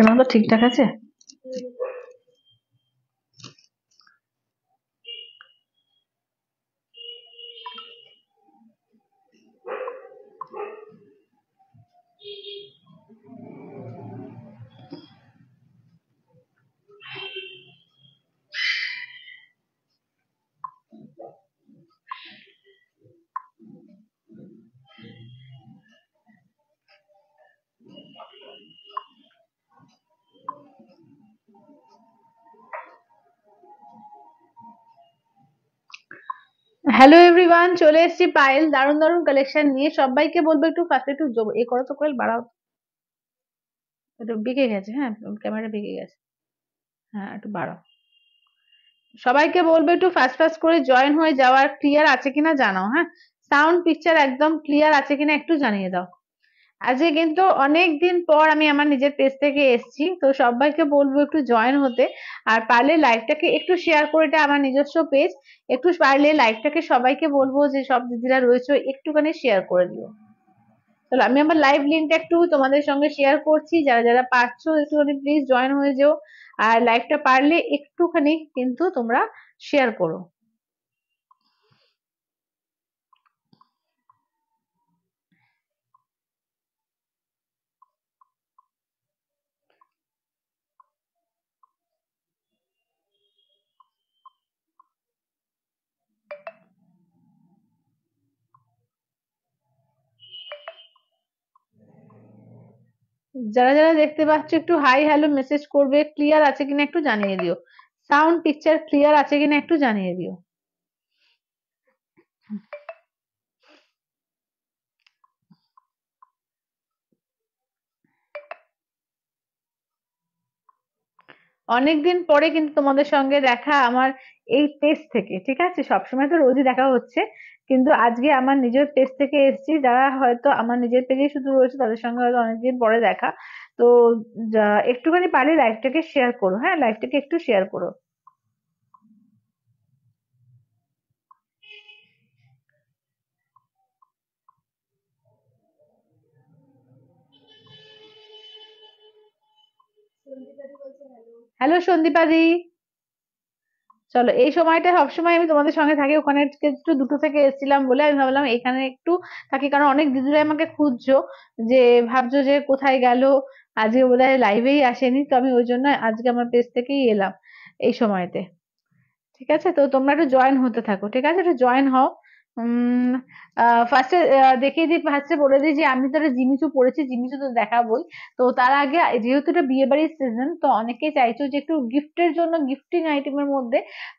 কেমন তো ঠিকঠাক আছে হ্যালো এভরিওয়ান চলে এসেছি পায়েল দারুণ দারুণ কালেকশন নিয়ে সবাইকে বলবো একটু ফার্স্ট একটু এ করো তো কোয়েল বাড়াও একটু বেঁকে গেছে হ্যাঁ ক্যামেরা বেঁকে গেছে হ্যাঁ একটু বাড়াও সবাইকে বলবো একটু ফার্স্ট ফার্স্ট করে জয়েন হয়ে যাওয়ার ক্লিয়ার আছে কিনা জানাও হ্যাঁ সাউন্ড পিকচার একদম ক্লিয়ার আছে কিনা একটু জানিয়ে দাও আজকে কিন্তু অনেক দিন পর আমি আমার নিজের পেজ থেকে এসছি তো সবাইকে বলবো একটু জয়েন হতে আর পারলে লাইকটাকে একটু শেয়ার করে আমার নিজস্ব পেজ একটু পারলে লাইকটাকে সবাইকে বলবো যে সব দিদিরা রয়েছে একটুখানি শেয়ার করে দিও তাহলে আমি আমার লাইভ লিঙ্কটা একটু তোমাদের সঙ্গে শেয়ার করছি যারা যারা পারছো একটুখানি প্লিজ জয়েন হয়ে যেও আর লাইভটা পারলে একটুখানি কিন্তু তোমরা শেয়ার করো যারা যারা দেখতে পাচ্ছ একটু হাই হ্যালো মেসেজ করবে ক্লিয়ার আছে কিনা একটু জানিয়ে দিও সাউন্ড পিকচার ক্লিয়ার আছে কিনা একটু জানিয়ে দিও অনেকদিন পরে কিন্তু তোমাদের সঙ্গে দেখা আমার এই পেজ থেকে ঠিক আছে সবসময় তো রোজই দেখা হচ্ছে কিন্তু আজকে আমার নিজের পেজ থেকে এসেছি যারা হয়তো আমার নিজের পেজে শুধু রয়েছে তাদের সঙ্গে হয়তো অনেকদিন পরে দেখা তো একটুখানি পারলে টাকে শেয়ার করো হ্যাঁ টাকে একটু শেয়ার করো হ্যালো সন্দীপাদি চলো এই সময়টা সবসময় আমি তোমাদের সঙ্গে থাকি ওখানে একটু দুটো থেকে এসেছিলাম বলে আমি ভাবলাম এখানে একটু থাকি কারণ অনেক দিদিরা আমাকে খুঁজছো যে ভাবছো যে কোথায় গেল আজকে বোধহয় লাইভেই আসেনি তো আমি ওই জন্য আজকে আমার পেজ থেকেই এলাম এই সময়তে ঠিক আছে তো তোমরা একটু জয়েন হতে থাকো ঠিক আছে একটু জয়েন হও উম ফার্স্টে দেখিয়ে দিই ফার্স্টে বলে দিই যে আমি তারা একটা পড়েছি জিমি তো দেখাবোই তো তার আগে যেহেতু এটা বিয়ে বাড়ির সিজন তো অনেকেই চাইছো যে একটু গিফটের জন্য গিফটিং আইটেমের মধ্যে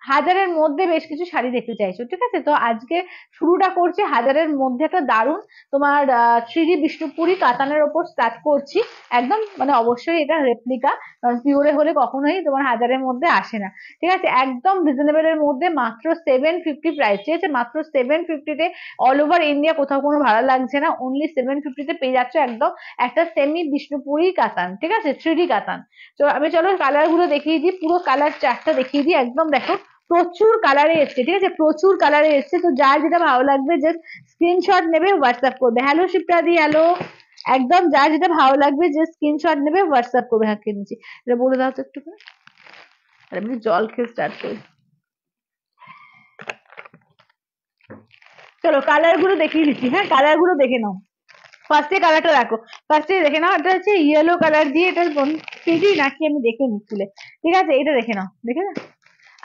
হাজারের মধ্যে বেশ কিছু শাড়ি দেখতে চাইছো ঠিক আছে তো আজকে শুরুটা করছি হাজারের মধ্যে একটা দারুন তোমার থ্রি ডি বিষ্ণুপুরি কাতানের ওপর স্টার্ট করছি একদম মানে অবশ্যই এটা রেপ্লিকা কারণ পিওরে হলে কখনোই তোমার হাজারের মধ্যে আসে না ঠিক আছে একদম রিজনেবল এর মধ্যে মাত্র সেভেন ফিফটি প্রাইস ঠিক আছে মাত্র সেভেন ফিফটিতে অল ওভার ইন্ডিয়া কোথাও কোনো ভাড়া লাগছে না অনলি সেভেন ফিফটিতে পেয়ে যাচ্ছ একদম একটা সেমি বিষ্ণুপুরি কাতান ঠিক আছে থ্রি ডি কাতান তো আমি চলো কালার গুলো দেখিয়ে দিই পুরো কালার চারটা দেখিয়ে দিই একদম দেখো প্রচুর কালারে এসছে ঠিক আছে প্রচুর কালারে এসছে তো যার যেটা ভালো লাগবে জাস্ট স্ক্রিনশট নেবে হোয়াটসঅ্যাপ করবে হ্যালো শিপ্রাদি হ্যালো একদম যার যেটা ভালো লাগবে যে স্ক্রিনশট নেবে হোয়াটসঅ্যাপ করবে হ্যাঁ কিনছি এটা বলে দাও তো একটু আমি জল খেয়ে স্টার্ট করি চলো কালার গুলো দেখিয়ে দিচ্ছি হ্যাঁ কালার গুলো দেখে নাও ফার্স্টে কালারটা রাখো ফার্স্টে দেখে নাও এটা হচ্ছে ইয়েলো কালার দিয়ে এটা পিটি নাকি আমি দেখে নিচ্ছিলে ঠিক আছে এটা দেখে নাও দেখে নাও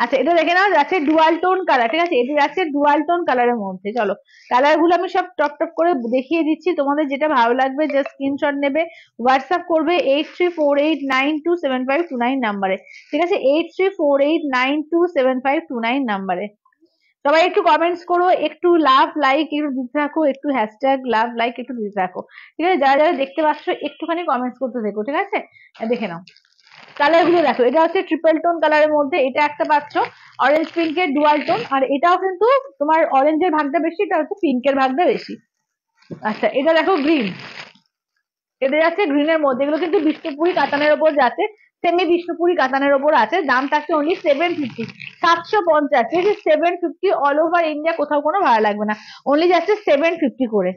আচ্ছা এটা দেখে নাও যাচ্ছে ডুয়াল টোন কালার ঠিক আছে এটা যাচ্ছে ডুয়াল টোন কালারের মধ্যে চলো কালার গুলো আমি সব টপ টপ করে দেখিয়ে দিচ্ছি তোমাদের যেটা ভালো লাগবে জাস্ট স্ক্রিনশট নেবে হোয়াটসঅ্যাপ করবে eight three four eight nine two seven five two nine নাম্বারে ঠিক আছে eight three four eight nine two seven five two nine নাম্বারে সবাই একটু কমেন্টস করো একটু লাভ লাইক একটু দিতে থাকো একটু হ্যাশট্যাগ লাভ লাইক একটু দিতে থাকো ঠিক আছে যারা যারা দেখতে পাচ্ছ একটুখানি কমেন্টস করতে থাকো ঠিক আছে দেখে নাও কালার গুলো দেখো এটা হচ্ছে ট্রিপল টোন কালারের মধ্যে এটা একটা পাচ্ছ অরেঞ্জ পিঙ্কের ডুয়াল টোন আর এটাও কিন্তু তোমার অরেঞ্জ এর ভাগটা বেশি এটা হচ্ছে পিঙ্ক এর ভাগটা বেশি আচ্ছা এটা দেখো গ্রিন এটা যাচ্ছে এর মধ্যে এগুলো কিন্তু বিষ্ণুপুরি কাতানের ওপর যাচ্ছে সেমি বিষ্ণুপুরি কাতানের ওপর আছে দাম থাকছে অনলি সেভেন ফিফটি সাতশো পঞ্চাশ seven fifty all over India কোথাও কোনো ভাড়া লাগবে না অনলি যাচ্ছে সেভেন ফিফটি করে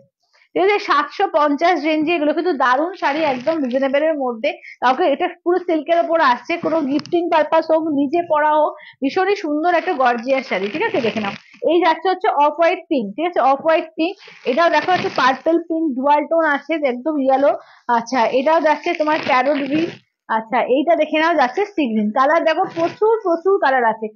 ঠিক আছে সাতশো পঞ্চাশ রেঞ্জে এগুলো কিন্তু দারুন শাড়ি একদম রিজনেবল এর মধ্যে কাউকে এটা পুরো সিল্কের ওপর আসছে কোনো গিফটিং পারপাস হোক নিজে পড়া হোক ভীষণই সুন্দর একটা গর্জিয়াস শাড়ি ঠিক আছে দেখে নাও এই যাচ্ছে হচ্ছে অফ হোয়াইট পিঙ্ক ঠিক আছে অফ হোয়াইট পিঙ্ক এটাও দেখো একটা পার্পল পিঙ্ক ডুয়াল টোন আছে একদম ইয়েলো আচ্ছা এটাও যাচ্ছে তোমার ট্যারোট গ্রিন আচ্ছা এইটা দেখে নাও যাচ্ছে সি গ্রিন কালার দেখো প্রচুর প্রচুর কালার আছে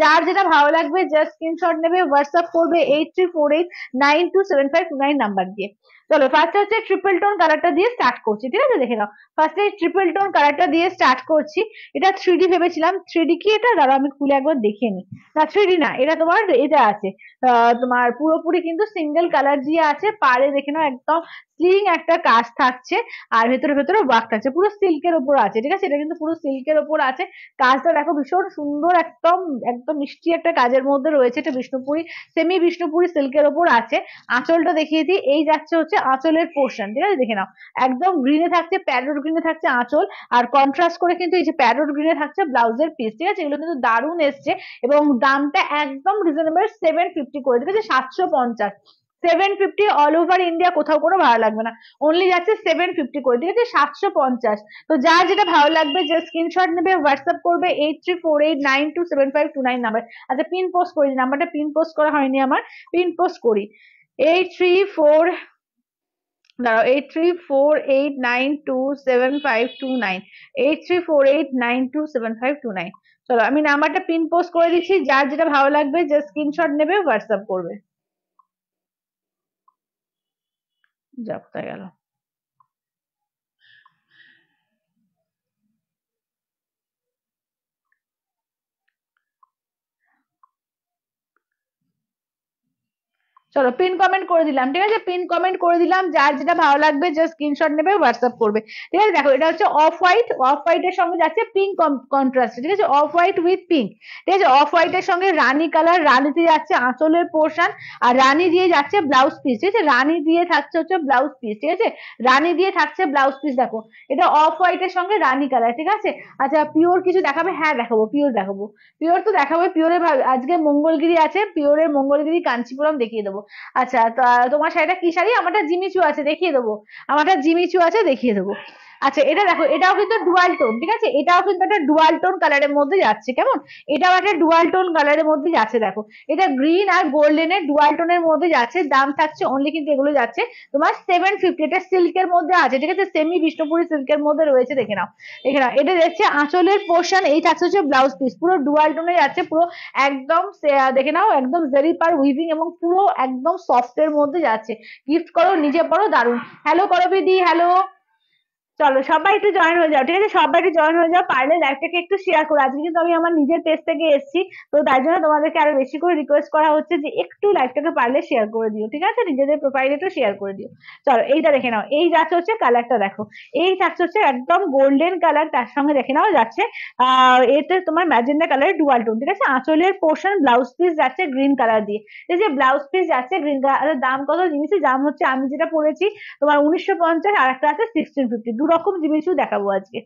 যার যেটা ভালো লাগবে জাস্ট স্ক্রিনশট নেবে হোয়াটসঅ্যাপ করবে eight three four eight nine two seven five two nine number দিয়ে চলো ফার্স্ট হচ্ছে ট্রিপল টোন কালারটা দিয়ে স্টার্ট করছি ঠিক আছে দেখে নাও ফার্স্টে ট্রিপল টোন কালারটা দিয়ে স্টার্ট করছি এটা থ্রি ভেবেছিলাম থ্রি কি এটা দাঁড়া আমি খুলে একবার দেখে নিই না থ্রি না এটা তোমার এটা আছে তোমার পুরোপুরি কিন্তু সিঙ্গেল কালার দিয়ে আছে পাড়ে দেখে নাও একদম স্লিং একটা কাজ থাকছে আর ভেতরে ভেতরে ওয়ার্ক থাকছে পুরো সিল্কের ওপর আছে ঠিক আছে এটা কিন্তু পুরো সিল্কের ওপর আছে কাজটা দেখো ভীষণ সুন্দর একদম একদম মিষ্টি একটা কাজের মধ্যে রয়েছে এটা বিষ্ণুপুরি সেমি বিষ্ণুপুরি সিল্কের ওপর আছে আঁচলটা দেখিয়ে দিই এই যাচ্ছে হচ্ছে আঁচলের পোর্শন ঠিক আছে দেখে নাও একদম গ্রিনে থাকছে প্যারোট গ্রিনে থাকছে আঁচল আর কন্ট্রাস্ট করে কিন্তু এই যে প্যারোট গ্রিনে থাকছে ব্লাউজের পিস ঠিক আছে এগুলো কিন্তু দারুণ এসছে এবং দামটা একদম রিজনেবল সেভেন ফিফটি ফিফটি করে দিয়েছে সাতশো পঞ্চাশ seven fifty all over India কোথাও কোনো ভালো লাগবে না অনলি যাচ্ছে সেভেন ফিফটি করে ঠিক আছে সাতশো পঞ্চাশ তো যার যেটা ভালো লাগবে যে স্ক্রিনশট নেবে হোয়াটসঅ্যাপ করবে eight three four eight nine two seven five two nine number আচ্ছা পিন পোস্ট করি নাম্বারটা পিন পোস্ট করা হয়নি আমার পিন পোস্ট করি এইট থ্রি ফোর দাঁড়াও eight three four eight nine two seven five two nine eight three four eight nine two seven five two nine চলো আমি নাম্বারটা পিন পোস্ট করে দিচ্ছি যার যেটা ভালো লাগবে যে স্ক্রিনশট নেবে হোয়াটসঅ্যাপ করবে যাক গেল চলো পিন কমেন্ট করে দিলাম ঠিক আছে পিন কমেন্ট করে দিলাম যার যেটা ভালো লাগবে জাস্ট স্ক্রিনশট নেবে হোয়াটসঅ্যাপ করবে ঠিক আছে দেখো এটা হচ্ছে অফ হোয়াইট অফ হোয়াইটের সঙ্গে যাচ্ছে পিঙ্ক কন্ট্রাস্ট ঠিক আছে অফ হোয়াইট উইথ পিঙ্ক ঠিক আছে অফ হোয়াইটের সঙ্গে রানী কালার রানীতে যাচ্ছে আঁচলের পোর্শন আর রানী দিয়ে যাচ্ছে ব্লাউজ পিস ঠিক আছে রানী দিয়ে থাকছে হচ্ছে ব্লাউজ পিস ঠিক আছে রানী দিয়ে থাকছে ব্লাউজ পিস দেখো এটা অফ হোয়াইটের সঙ্গে রানী কালার ঠিক আছে আচ্ছা পিওর কিছু দেখাবে হ্যাঁ দেখাবো পিওর দেখাবো পিওর তো দেখাবো পিওরের আজকে মঙ্গলগিরি আছে পিওরের মঙ্গলগিরি কাঞ্চিপুরম দেখিয়ে দেবো আচ্ছা তোমার শাড়িটা কি শাড়ি আমারটা জিমিচু আছে দেখিয়ে দেবো আমারটা জিমিচু আছে দেখিয়ে দেবো আচ্ছা এটা দেখো এটাও কিন্তু ডুয়াল টোন ঠিক আছে এটাও কিন্তু একটা ডুয়াল টোন কালারের মধ্যে যাচ্ছে কেমন এটাও একটা ডুয়াল টোন কালারের মধ্যে যাচ্ছে দেখো এটা গ্রিন আর গোল্ডেনের ডুয়াল টোনের মধ্যে যাচ্ছে দাম থাকছে অনলি কিন্তু এগুলো যাচ্ছে তোমার সেভেন ফিফটি এটা সিল্কের মধ্যে আছে ঠিক আছে সেমি বিষ্ণুপুরি সিল্কের মধ্যে রয়েছে দেখে নাও দেখে নাও এটা যাচ্ছে আঁচলের পোর্শন এই থাকছে হচ্ছে ব্লাউজ পিস পুরো ডুয়াল টোনে যাচ্ছে পুরো একদম দেখে নাও একদম জেরি পার উইভিং এবং পুরো একদম সফটের এর মধ্যে যাচ্ছে গিফট করো নিজে পড়ো দারুন হ্যালো করো দি হ্যালো চলো সবাই একটু জয়েন হয়ে যাও ঠিক আছে সবাই একটু জয়েন হয়ে যাও পারলে টাকে একটু শেয়ার করো আজকে কিন্তু আমি আমার নিজের পেজ থেকে এসেছি তো তার জন্য তোমাদেরকে আরো বেশি করে রিকোয়েস্ট করা হচ্ছে যে একটু টাকে পারলে শেয়ার করে দিও ঠিক আছে নিজেদের প্রোফাইলে একটু শেয়ার করে দিও চলো এইটা দেখে নাও এই যাচ্ছে হচ্ছে কালারটা দেখো এই যাচ্ছে হচ্ছে একদম গোল্ডেন কালার তার সঙ্গে দেখে নাও যাচ্ছে আহ এতে তোমার ম্যাজেন্ডা কালারের ডুয়াল টোন ঠিক আছে আঁচলের পোর্শন ব্লাউজ পিস যাচ্ছে গ্রিন কালার দিয়ে এই যে ব্লাউজ পিস যাচ্ছে গ্রিন কালার দাম কত জিনিসের দাম হচ্ছে আমি যেটা পড়েছি তোমার উনিশশো পঞ্চাশ আর একটা আছে সিক্সটিন ফিফটি দুরকম জিনিসও দেখাবো আজকে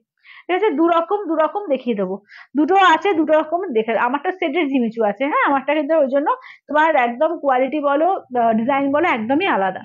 ঠিক আছে দুরকম দুরকম দেখিয়ে দেবো দুটো আছে দুটো রকম দেখে আমারটা সেটের জিমিচু আছে হ্যাঁ আমারটা কিন্তু ওই জন্য তোমার একদম কোয়ালিটি বলো ডিজাইন বলো একদমই আলাদা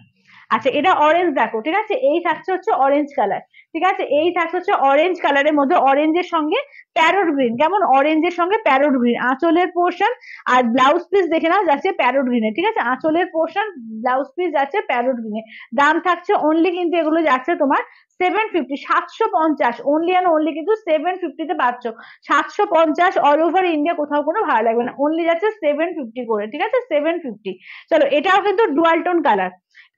আচ্ছা এটা অরেঞ্জ দেখো ঠিক আছে এই থাকছে হচ্ছে অরেঞ্জ কালার ঠিক আছে এই থাকছে হচ্ছে অরেঞ্জ কালারের মধ্যে অরেঞ্জের সঙ্গে প্যারোট গ্রিন কেমন অরেঞ্জের সঙ্গে প্যারোট গ্রিন আঁচলের পোর্শন আর ব্লাউজ পিস দেখে নাও যাচ্ছে প্যারোট গ্রিনে ঠিক আছে আঁচলের পোর্শন ব্লাউজ পিস যাচ্ছে প্যারোট গ্রিনে দাম থাকছে অনলি কিন্তু এগুলো যাচ্ছে তোমার সেভেন ফিফটি সাতশো পঞ্চাশ অনলি অ্যান্ড অনলি কিন্তু সেভেন ফিফটিতে পাচ্ছ সাতশো পঞ্চাশ অল ওভার ইন্ডিয়া কোথাও কোনো ভালো লাগবে না অনলি যাচ্ছে সেভেন ফিফটি করে ঠিক আছে সেভেন ফিফটি চলো এটাও কিন্তু ডুয়ালটন কালার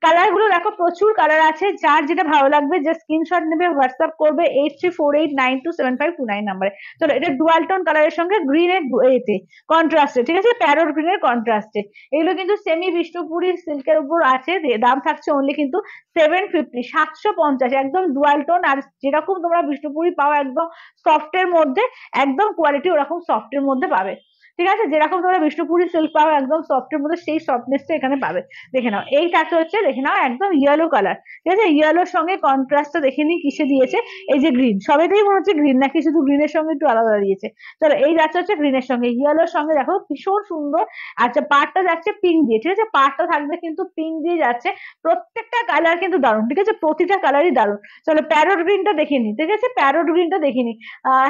কালার গুলো দেখো প্রচুর কালার আছে যার যেটা ভালো লাগবে যে স্ক্রিনশট নেবে হোয়াটসঅ্যাপ করবে eight three four eight nine two seven five two nine নাম্বারে চলো এটা ডুয়াল টোন কালারের সঙ্গে গ্রিন এর এতে কন্ট্রাস্টে ঠিক আছে প্যারোট গ্রিন এর কন্ট্রাস্টে এগুলো কিন্তু সেমি বিষ্ণুপুরি সিল্কের উপর আছে দাম থাকছে অনলি কিন্তু সেভেন ফিফটি সাতশো পঞ্চাশ একদম ডুয়াল টোন আর যেরকম তোমরা বিষ্ণুপুরি পাও একদম সফটের মধ্যে একদম কোয়ালিটি ওরকম সফটের মধ্যে পাবে ঠিক আছে যেরকম তোমরা বিষ্ণুপুরি সিল্ক পাও একদম সফটের মধ্যে সেই সফটনেসটা এখানে পাবে দেখে নাও এইটাকে হচ্ছে দেখে নাও একদম ইয়েলো কালার ঠিক আছে ইয়েলোর সঙ্গে কন্ট্রাস্টটা দেখে নিই কিসে দিয়েছে এই যে গ্রিন সবেতেই মনে হচ্ছে গ্রিন নাকি শুধু গ্রিনের সঙ্গে একটু আলাদা দিয়েছে চলো এই যাচ্ছে হচ্ছে গ্রিনের সঙ্গে ইয়েলোর সঙ্গে দেখো ভীষণ সুন্দর আচ্ছা পাটটা যাচ্ছে পিঙ্ক দিয়ে ঠিক আছে পাটটা থাকবে কিন্তু পিঙ্ক দিয়ে যাচ্ছে প্রত্যেকটা কালার কিন্তু দারুণ ঠিক আছে প্রতিটা কালারই দারুণ চলো প্যারোট গ্রিনটা দেখে নি ঠিক আছে প্যারোট গ্রিনটা দেখে নি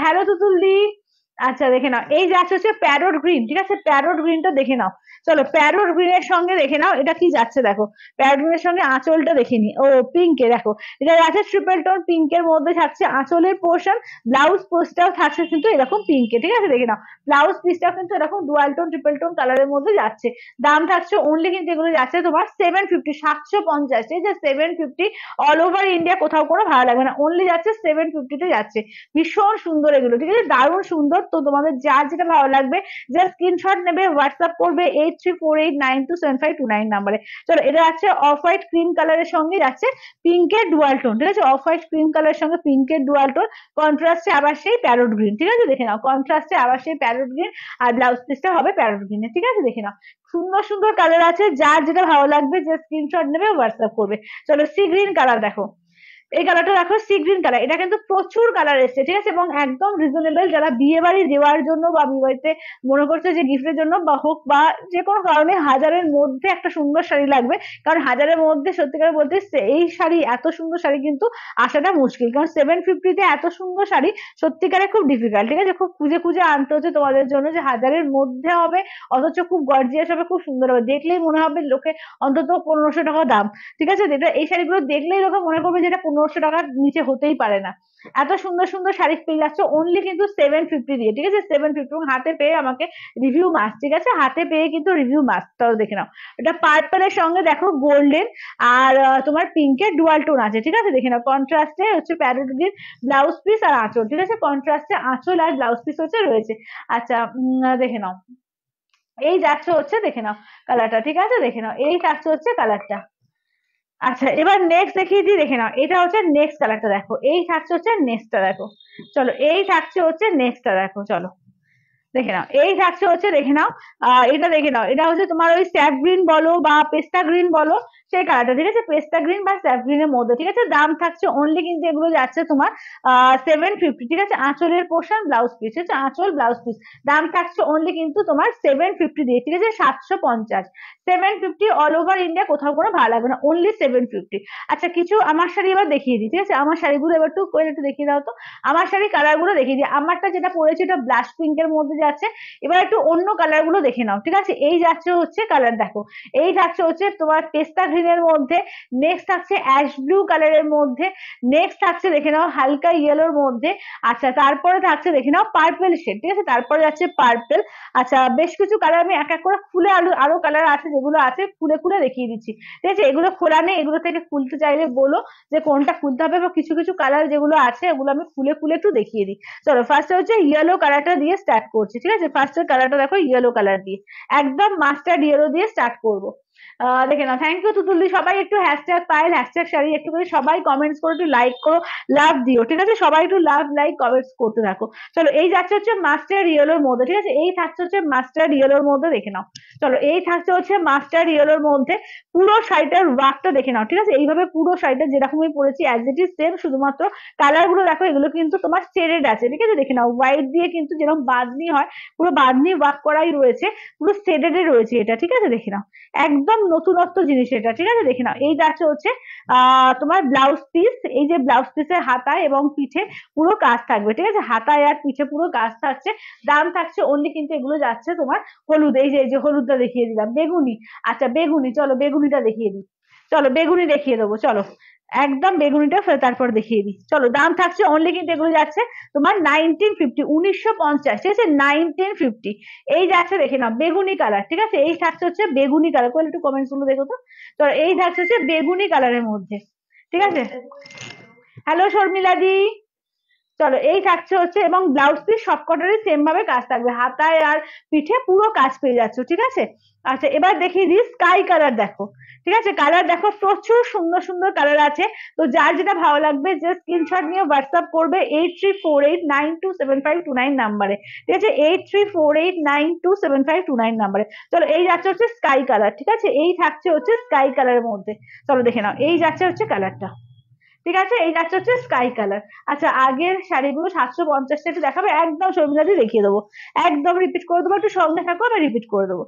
হ্যালো দি আচ্ছা দেখে নাও এই যাচ্ছে হচ্ছে প্যারোট গ্রিন ঠিক আছে প্যারোট গ্রিনটা দেখে নাও চলো প্যারোট গ্রিনের সঙ্গে দেখে নাও এটা কি যাচ্ছে দেখো প্যারোট গ্রিনের সঙ্গে আঁচলটা দেখে নি ও পিঙ্কে দেখো এটা যাচ্ছে ট্রিপল টোন পিঙ্কের মধ্যে থাকছে আঁচলের পোর্শন ব্লাউজ পোস্টটাও থাকছে কিন্তু এরকম পিঙ্কে ঠিক আছে দেখে নাও ব্লাউজ পিসটাও কিন্তু এরকম ডুয়াল টোন ট্রিপল টোন কালারের মধ্যে যাচ্ছে দাম থাকছে অনলি কিন্তু এগুলো যাচ্ছে তোমার সেভেন ফিফটি সাতশো পঞ্চাশ এই যে seven fifty all over India কোথাও কোনো ভালো লাগবে না অনলি যাচ্ছে সেভেন ফিফটিতে যাচ্ছে ভীষণ সুন্দর এগুলো ঠিক আছে দারুণ সুন্দর তো তোমাদের যার যেটা ভালো লাগবে যার স্ক্রিনশট নেবে হোয়াটসঅ্যাপ করবে eight three four eight nine two seven five two nine নাম্বারে চলো এটা আছে অফ হোয়াইট ক্রিম কালারের সঙ্গে যাচ্ছে পিঙ্কের ডুয়াল টোন ঠিক আছে অফ হোয়াইট ক্রিম কালারের সঙ্গে পিঙ্কের ডুয়াল টোন কন্ট্রাস্টে আবার সেই প্যারোট গ্রিন ঠিক আছে দেখে নাও কন্ট্রাস্টে আবার সেই প্যারোট গ্রিন আর ব্লাউজ পিসটা হবে প্যারোট গ্রিনে ঠিক আছে দেখে নাও সুন্দর সুন্দর কালার আছে যার যেটা ভালো লাগবে যে স্ক্রিনশট নেবে হোয়াটসঅ্যাপ করবে চলো সি গ্রিন কালার দেখো এই কালারটা দেখো সি গ্রিন কালার এটা কিন্তু প্রচুর কালার এসছে ঠিক আছে এবং একদম রিজনেবল যারা বিয়ে বাড়ি দেওয়ার জন্য বা বিয়ে বাড়িতে মনে করছে যে গিফটের জন্য বা হোক বা যে কোনো কারণে হাজারের মধ্যে একটা সুন্দর শাড়ি লাগবে কারণ হাজারের মধ্যে সত্যিকার বলতে এই শাড়ি এত সুন্দর শাড়ি কিন্তু আসাটা মুশকিল কারণ সেভেন ফিফটিতে এত সুন্দর শাড়ি সত্যিকারে খুব ডিফিকাল্ট ঠিক আছে খুব খুঁজে খুঁজে আনতে হচ্ছে তোমাদের জন্য যে হাজারের মধ্যে হবে অথচ খুব গর্জিয়াস হবে খুব সুন্দর হবে দেখলেই মনে হবে লোকে অন্তত পনেরোশো টাকা দাম ঠিক আছে যেটা এই শাড়িগুলো দেখলেই লোকে মনে করবে যেটা পনেরো পনেরোশো টাকার নিচে হতেই পারে না এত সুন্দর সুন্দর শাড়ি পেয়ে যাচ্ছে অনলি কিন্তু সেভেন ফিফটি দিয়ে ঠিক আছে সেভেন ফিফটি এবং হাতে পেয়ে আমাকে রিভিউ মাস ঠিক আছে হাতে পেয়ে কিন্তু রিভিউ মাস তাও দেখে নাও এটা পার্পলের সঙ্গে দেখো গোল্ডেন আর তোমার পিঙ্কের ডুয়াল টোন আছে ঠিক আছে দেখে নাও কন্ট্রাস্টে হচ্ছে প্যারোট গ্রিন ব্লাউজ পিস আর আঁচল ঠিক আছে কন্ট্রাস্টে আঁচল আর ব্লাউজ পিস হচ্ছে রয়েছে আচ্ছা দেখে নাও এই যাচ্ছে হচ্ছে দেখে নাও কালারটা ঠিক আছে দেখে নাও এই যাচ্ছে হচ্ছে কালারটা আচ্ছা এবার নেক্সট দেখিয়ে দিই দেখে নাও এটা হচ্ছে নেক্সট কালারটা দেখো এই থাকছে হচ্ছে নেক্সটটা দেখো চলো এই থাকছে হচ্ছে নেক্সটটা দেখো চলো দেখে নাও এই থাকছে হচ্ছে দেখে নাও এটা দেখে নাও এটা হচ্ছে তোমার ওই স্যাপ গ্রিন বলো বা পেস্তা গ্রিন বলো সেই কালারটা ঠিক আছে পেস্টা গ্রিন বা স্যাপ গ্রিনের মধ্যে ঠিক আছে দাম থাকছে অনলি কিন্তু এগুলো যাচ্ছে তোমার সেভেন ফিফটি ঠিক আছে আঁচলের পোর্শন ব্লাউজ পিস ঠিক আছে আঁচল ব্লাউজ পিস দাম থাকছে অনলি কিন্তু তোমার সেভেন ফিফটি দিয়ে ঠিক আছে সাতশো পঞ্চাশ seven fifty all over India কোথাও কোনো ভালো লাগবে না অনলি সেভেন ফিফটি আচ্ছা কিছু আমার শাড়ি এবার দেখিয়ে দিই ঠিক আছে আমার শাড়িগুলো এবার একটু করে একটু দেখিয়ে দাও তো আমার শাড়ি কালারগুলো দেখিয়ে দিই আমারটা যেটা পড়েছে এটা ব্লাশ পিঙ্কের মধ্যে যাচ্ছে এবার একটু অন্য কালারগুলো দেখে নাও ঠিক আছে এই যাচ্ছে হচ্ছে কালার দেখো এই যাচ্ছে হচ্ছে তোমার পেস্তা এর মধ্যে নেক্সট থাকছে অ্যাশ ব্লু কালারের মধ্যে নেক্সট থাকছে দেখে নাও হালকা ইয়েলোর মধ্যে আচ্ছা তারপরে থাকছে দেখে নাও পার্পেল শেড ঠিক আছে তারপরে যাচ্ছে পার্পেল আচ্ছা বেশ কিছু কালার আমি এক এক করে খুলে আরো আরো কালার আছে যেগুলো আছে খুলে খুলে দেখিয়ে দিচ্ছি ঠিক আছে এগুলো খোলা নেই এগুলো থেকে খুলতে চাইলে বলো যে কোনটা খুলতে হবে বা কিছু কিছু কালার যেগুলো আছে এগুলো আমি খুলে খুলে একটু দেখিয়ে দিই চলো ফার্স্ট হচ্ছে ইয়েলো কালারটা দিয়ে স্টার্ট করছি ঠিক আছে ফার্স্টের কালারটা দেখো ইয়েলো কালার দিয়ে একদম মাস্টার্ড ইয়েলো দিয়ে স্টার্ট করবো দেখে না থ্যাংক ইউ তুতুলদি সবাই একটু হ্যাশট্যাগ পাইল হ্যাশট্যাগ শাড়ি একটু করে সবাই কমেন্টস করো একটু লাইক করো লাভ দিও ঠিক আছে সবাই একটু লাভ লাইক কমেন্টস করতে থাকো চলো এই যাচ্ছে হচ্ছে মাস্টার রিয়েলোর মধ্যে ঠিক আছে এই থাকছে হচ্ছে মাস্টার রিয়েলোর মধ্যে দেখে নাও চলো এই থাকছে হচ্ছে মাস্টার রিয়েলোর মধ্যে পুরো শাড়িটার ওয়ার্কটা দেখে নাও ঠিক আছে এইভাবে পুরো শাড়িটা যেরকম আমি পরেছি অ্যাজ ইট ইজ সেম শুধুমাত্র কালার গুলো দেখো এগুলো কিন্তু তোমার শেডেড আছে ঠিক আছে দেখে নাও হোয়াইট দিয়ে কিন্তু যেরকম বাদনি হয় পুরো বাদনি ওয়ার্ক করাই রয়েছে পুরো শেডেডে রয়েছে এটা ঠিক আছে দেখে নাও একদম একদম নতুনত্ব জিনিস এটা ঠিক আছে দেখে নাও এইটা আছে হচ্ছে তোমার ব্লাউজ পিস এই যে ব্লাউজ পিসের হাতায় এবং পিঠে পুরো কাজ থাকবে ঠিক আছে হাতায় আর পিঠে পুরো কাজ থাকছে দাম থাকছে অনলি কিন্তু এগুলো যাচ্ছে তোমার হলুদ এই যে এই যে হলুদটা দেখিয়ে দিলাম বেগুনি আচ্ছা বেগুনি চলো বেগুনিটা দেখিয়ে দিই চলো বেগুনি দেখিয়ে দেবো চলো একদম বেগুনিটা তারপর দেখিয়ে দিই চলো দাম থাকছে অনলি কিন্তু এগুলো যাচ্ছে তোমার নাইনটিন ফিফটি উনিশশো পঞ্চাশ ঠিক আছে নাইনটিন ফিফটি এই যাচ্ছে দেখে নাও বেগুনি কালার ঠিক আছে এই থাকছে হচ্ছে বেগুনি কালার কোয়াল একটু কমেন্টস গুলো দেখো তো চলো এই থাকছে হচ্ছে বেগুনি কালারের মধ্যে ঠিক আছে হ্যালো আচ্ছা। দি চলো এই থাকছে হচ্ছে এবং ব্লাউজ পিস সবকটারই সেম ভাবে কাজ থাকবে হাতায় আর পিঠে পুরো কাজ পেয়ে যাচ্ছ ঠিক আছে আচ্ছা এবার দেখিয়ে দিই স্কাই কালার দেখো ঠিক আছে কালার দেখো প্রচুর সুন্দর সুন্দর কালার আছে তো যার যেটা ভালো লাগবে যে স্ক্রিনশট নিয়ে হোয়াটসঅ্যাপ করবে eight three four eight nine two seven five two nine নাম্বারে ঠিক আছে eight three four eight nine two seven five two nine নাম্বারে চলো এই যাচ্ছে হচ্ছে স্কাই কালার ঠিক আছে এই থাকছে হচ্ছে স্কাই কালারের মধ্যে চলো দেখে নাও এই যাচ্ছে হচ্ছে কালারটা ঠিক আছে এই নাচটা হচ্ছে স্কাই কালার আচ্ছা আগের শাড়িগুলো সাতশো পঞ্চাশ একটু দেখাবে একদম শর্মিলাদি দেখিয়ে দেবো একদম রিপিট করে দেবো একটু সঙ্গে থাকো আমি রিপিট করে দেবো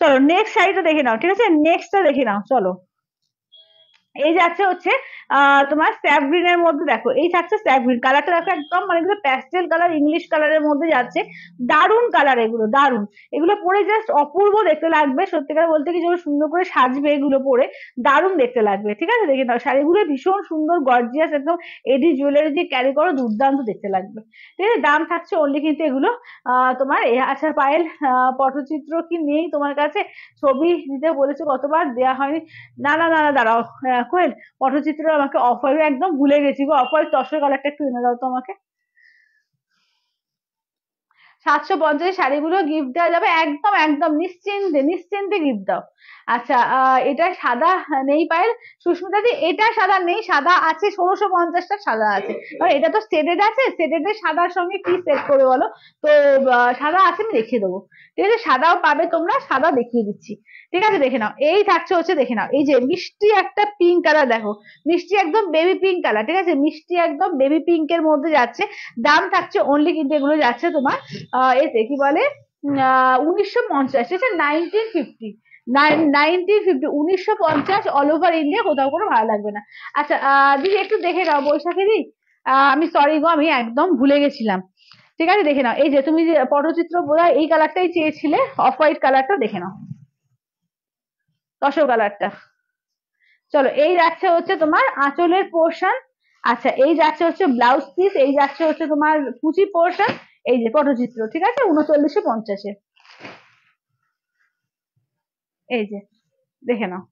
চলো নেক্সট শাড়িটা দেখে নাও ঠিক আছে নেক্সটটা দেখে নাও চলো এই যাচ্ছে হচ্ছে তোমার স্যাপ গ্রিন এর মধ্যে দেখো এই থাকছে স্যাপ গ্রিন কালারটা দেখো একদম মানে এগুলো প্যাস্টেল কালার ইংলিশ কালারের মধ্যে যাচ্ছে দারুন কালার এগুলো দারুন এগুলো পরে জাস্ট অপূর্ব দেখতে লাগবে সত্যিকার বলতে কি যেন সুন্দর করে সাজবে এগুলো পরে দারুন দেখতে লাগবে ঠিক আছে দেখে নাও শাড়িগুলো ভীষণ সুন্দর গর্জিয়াস একদম এডি জুয়েলারি দিয়ে ক্যারি করো দুর্দান্ত দেখতে লাগবে ঠিক আছে দাম থাকছে অনলি কিন্তু এগুলো তোমার আচ্ছা পায়েল পটচিত্র কি নেই তোমার কাছে ছবি দিতে বলেছে কতবার দেওয়া হয়নি না না না না দাঁড়াও কোয়েল পটচিত্র আমাকে অফারও একদম ভুলে গেছি গো অফার দশের কালারটা একটু এনে দাও তো আমাকে সাতশো পঞ্চাশ শাড়িগুলো গিফট দেওয়া যাবে একদম একদম নিশ্চিন্তে নিশ্চিন্তে গিফট দাও আচ্ছা এটা সাদা নেই পায়েল সুস্মিতা যে এটা সাদা নেই সাদা আছে ষোলোশো পঞ্চাশটা সাদা আছে এটা তো সেটেড আছে সেটেড সাদার সঙ্গে কি সেট করে বলো তো সাদা আছে আমি দেখিয়ে দেবো ঠিক আছে সাদাও পাবে তোমরা সাদা দেখিয়ে দিচ্ছি ঠিক আছে দেখে নাও এই থাকছে হচ্ছে দেখে নাও এই যে মিষ্টি একটা পিঙ্ক কালার দেখো মিষ্টি একদম বেবি পিঙ্ক কালার ঠিক আছে মিষ্টি একদম বেবি পিঙ্কের মধ্যে যাচ্ছে দাম থাকছে অনলি কিন্তু এগুলো যাচ্ছে তোমার এতে কি বলে উনিশশো পঞ্চাশ ঠিক আছে নাইনটিন ফিফটি নাইনটিন ফিফটি উনিশশো পঞ্চাশ অল ওভার ইন্ডিয়া কোথাও কোনো ভালো লাগবে না আচ্ছা দিদি একটু দেখে নাও বৈশাখী দি আমি সরি গো আমি একদম ভুলে গেছিলাম ঠিক আছে দেখে নাও এই যে তুমি যে পটচিত্র বোধহয় এই কালারটাই চেয়েছিলে অফ হোয়াইট কালারটা দেখে নাও তসর কালারটা চলো এই যাচ্ছে হচ্ছে তোমার আঁচলের পোর্শন আচ্ছা এই যাচ্ছে হচ্ছে ব্লাউজ পিস এই যাচ্ছে হচ্ছে তোমার কুচি পোর্শন এই যে পটচিত্র ঠিক আছে উনচল্লিশে পঞ্চাশে এই যে দেখে নাও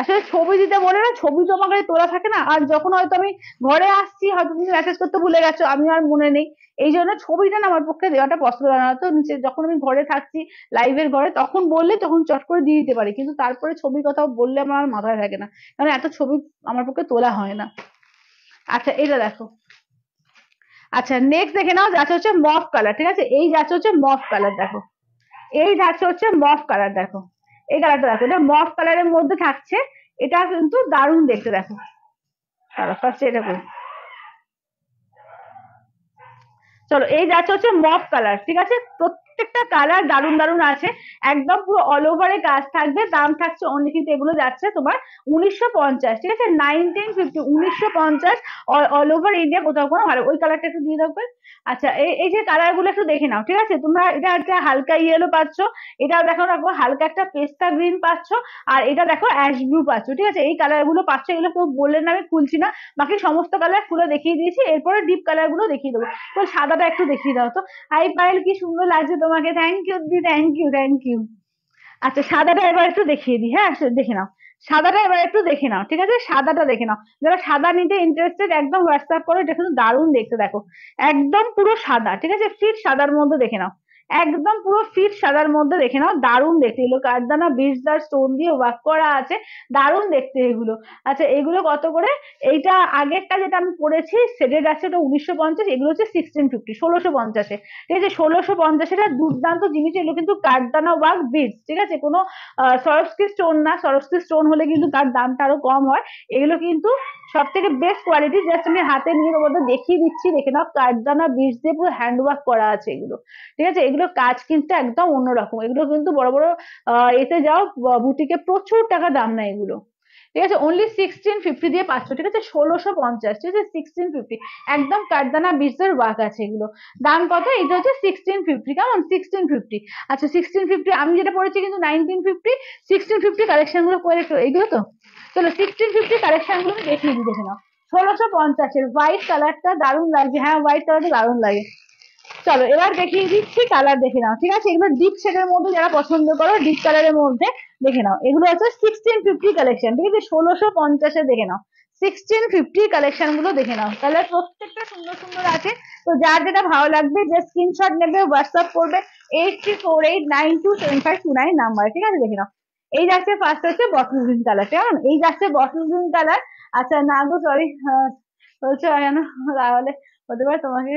আসলে আচ্ছা, ছবি দিতে বলে না ছবি তো আমার তোলা থাকে না আর যখন হয়তো আমি ঘরে আসছি হয়তো তুমি মেসেজ করতে ভুলে গেছো আমি আর মনে নেই এই জন্য ছবিটা না আমার পক্ষে দেওয়াটা পসিবল না তো নিচে যখন আমি ঘরে থাকছি লাইভের ঘরে তখন বললে তখন চট করে দিয়ে দিতে পারি কিন্তু তারপরে ছবির কথা বললে আমার মাথায় থাকে না কারণ এত ছবি আমার পক্ষে তোলা হয় না আচ্ছা এটা দেখো আচ্ছা নেক্সট দেখে নাও যাচ্ছে হচ্ছে মফ কালার ঠিক আছে এই যাচ্ছে হচ্ছে মফ কালার দেখো এই যাচ্ছে হচ্ছে মফ কালার দেখো এই কালারটা দেখো এটা মফ কালারের মধ্যে থাকছে এটা কিন্তু দারুণ দেখতে দেখো ফার্স্ট এটা করি চলো এই যাচ্ছে হচ্ছে মফ কালার ঠিক আছে প্রত্যেকটা কালার দারুন দারুন আছে একদম পুরো অল ওভারে কাজ থাকবে দাম থাকছে অনেক কিন্তু এগুলো যাচ্ছে তোমার উনিশশো পঞ্চাশ ঠিক আছে নাইনটিন ফিফটি উনিশশো পঞ্চাশ অল ওভার ইন্ডিয়া কোথাও কোনো ভালো ওই কালারটা একটু দিয়ে থাকবে আচ্ছা এই এই যে কালার গুলো একটু দেখে নাও ঠিক আছে তোমরা এটা একটা হালকা ইয়েলো পাচ্ছ এটাও দেখো রাখবো হালকা একটা পেস্তা গ্রিন পাচ্ছ আর এটা দেখো অ্যাশ ব্লু পাচ্ছ ঠিক আছে এই কালার গুলো পাচ্ছ এগুলো কেউ বললেন আমি খুলছি না বাকি সমস্ত কালার খুলে দেখিয়ে দিয়েছি এরপরে ডিপ কালার গুলো দেখিয়ে দেবো তো সাদাটা একটু দেখিয়ে দাও তো হাই পায়েল কি সুন্দর লাগছে তোমার তোমাকে থ্যাংক ইউ দি থ্যাংক ইউ থ্যাংক ইউ আচ্ছা সাদাটা এবার একটু দেখিয়ে দিই হ্যাঁ দেখে নাও সাদাটা এবার একটু দেখে নাও ঠিক আছে সাদাটা দেখে নাও যারা সাদা নিতে ইন্টারেস্টেড একদম হোয়াটসঅ্যাপ করো এটা কিন্তু দারুণ দেখতে দেখো একদম পুরো সাদা ঠিক আছে ফিট সাদার মধ্যে দেখে নাও একদম পুরো ফিট সাদার মধ্যে দেখে নাও দারুণ দেখতে এগুলো কাঠদানা বিশদার স্টোন দিয়ে ওয়ার্ক করা আছে দারুণ দেখতে এগুলো আচ্ছা এগুলো কত করে এইটা আগেরটা যেটা আমি পড়েছি সেটের আছে ওটা উনিশশো পঞ্চাশ এগুলো হচ্ছে সিক্সটিন ফিফটি ষোলোশো পঞ্চাশে ঠিক আছে ষোলোশো পঞ্চাশ এটা দুর্দান্ত জিনিস এগুলো কিন্তু কাঠদানা ওয়ার্ক বিজ ঠিক আছে কোনো সরস্কি স্টোন না সরস্কি স্টোন হলে কিন্তু তার দামটা আরো কম হয় এগুলো কিন্তু সব থেকে বেস্ট কোয়ালিটি জাস্ট আমি হাতে নিয়ে তোমাদের দেখিয়ে দিচ্ছি দেখে নাও কাঠদানা বিজ দিয়ে পুরো হ্যান্ড ওয়ার্ক করা আছে এগুলো ঠিক আছে এগুলো এগুলো কাজ কিন্তু একদম অন্যরকম এগুলো কিন্তু বড় বড় এতে যাও বুটিকে প্রচুর টাকা দাম নেয় এগুলো ঠিক আছে অনলি সিক্সটিন ফিফটি দিয়ে পাঁচশো ঠিক আছে ষোলোশো পঞ্চাশ ঠিক আছে সিক্সটিন ফিফটি একদম কাঠদানা বীজের ওয়ার্ক আছে এগুলো দাম কত এটা হচ্ছে সিক্সটিন ফিফটি কেমন সিক্সটিন ফিফটি আচ্ছা সিক্সটিন ফিফটি আমি যেটা পড়েছি কিন্তু নাইনটিন ফিফটি সিক্সটিন ফিফটি গুলো করে এগুলো তো চলো সিক্সটিন ফিফটি কালেকশনগুলো দেখিয়ে দেখে নাও ষোলোশো পঞ্চাশের হোয়াইট কালারটা দারুণ লাগবে হ্যাঁ হোয়াইট কালারটা দারুণ লাগে চলো এবার দেখিয়ে দিচ্ছি কালার দেখে নাও ঠিক আছে এগুলো ডিপ শেডের মধ্যে যারা পছন্দ করো ডিপ কালারের মধ্যে দেখে নাও এগুলো আছে সিক্সটিন ফিফটি কালেকশন ঠিক আছে ষোলোশো পঞ্চাশে দেখে নাও সিক্সটিন ফিফটি কালেকশন গুলো দেখে নাও কালার প্রত্যেকটা সুন্দর সুন্দর আছে তো যার যেটা ভালো লাগবে যে স্ক্রিনশট নেবে হোয়াটসঅ্যাপ করবে eight three four eight nine two seven five two nine number ঠিক আছে দেখে নাও এই যাচ্ছে ফার্স্ট হচ্ছে বটল গ্রিন কালার কেমন এই যাচ্ছে বটল গ্রিন কালার আচ্ছা না গো সরি বলছো তাহলে হতে পারে তোমাকে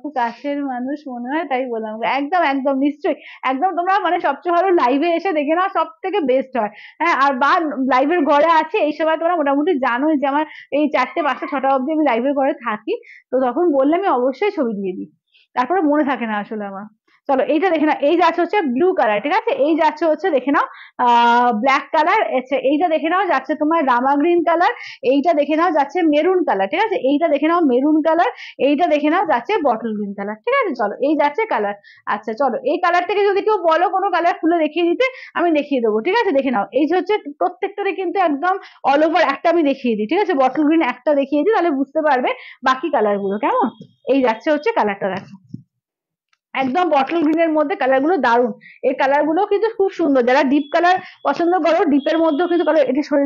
খুব কাছের মানুষ মনে হয় তাই বললাম একদম একদম নিশ্চয়ই একদম তোমরা মানে সবচেয়ে ভালো লাইভে এসে দেখে নাও সব থেকে বেস্ট হয় হ্যাঁ আর বা লাইভের ঘরে আছে এই সময় তোমরা মোটামুটি জানো যে আমার এই চারটে পাঁচটা ছটা অবধি আমি লাইভের ঘরে থাকি তো তখন বললে আমি অবশ্যই ছবি দিয়ে দিই তারপরে মনে থাকে না আসলে আমার চলো এইটা দেখে নাও এই যাচ্ছে হচ্ছে ব্লু কালার ঠিক আছে এই যাচ্ছে হচ্ছে দেখে নাও ব্ল্যাক আচ্ছা, কালার এইটা দেখে নাও যাচ্ছে তোমার রামা গ্রিন কালার এইটা দেখে নাও যাচ্ছে মেরুন কালার ঠিক আছে এইটা দেখে নাও মেরুন কালার এইটা দেখে নাও যাচ্ছে বটল গ্রিন কালার ঠিক আছে চলো এই যাচ্ছে কালার আচ্ছা চলো এই কালার থেকে যদি কেউ বলো কোনো কালার খুলে দেখিয়ে দিতে আমি দেখিয়ে দেবো ঠিক আছে দেখে নাও এই হচ্ছে প্রত্যেকটারে কিন্তু একদম অল ওভার একটা আমি দেখিয়ে দিই ঠিক আছে বটল গ্রিন একটা দেখিয়ে দিই তাহলে বুঝতে পারবে বাকি কালার গুলো কেমন এই যাচ্ছে হচ্ছে কালারটা দেখো একদম বটল গ্রিন এর মধ্যে কালার গুলো দারুন এই কালার গুলো কিন্তু খুব সুন্দর যারা ডিপ কালার পছন্দ করো ডিপের মধ্যেও কিন্তু কালার এটি সরে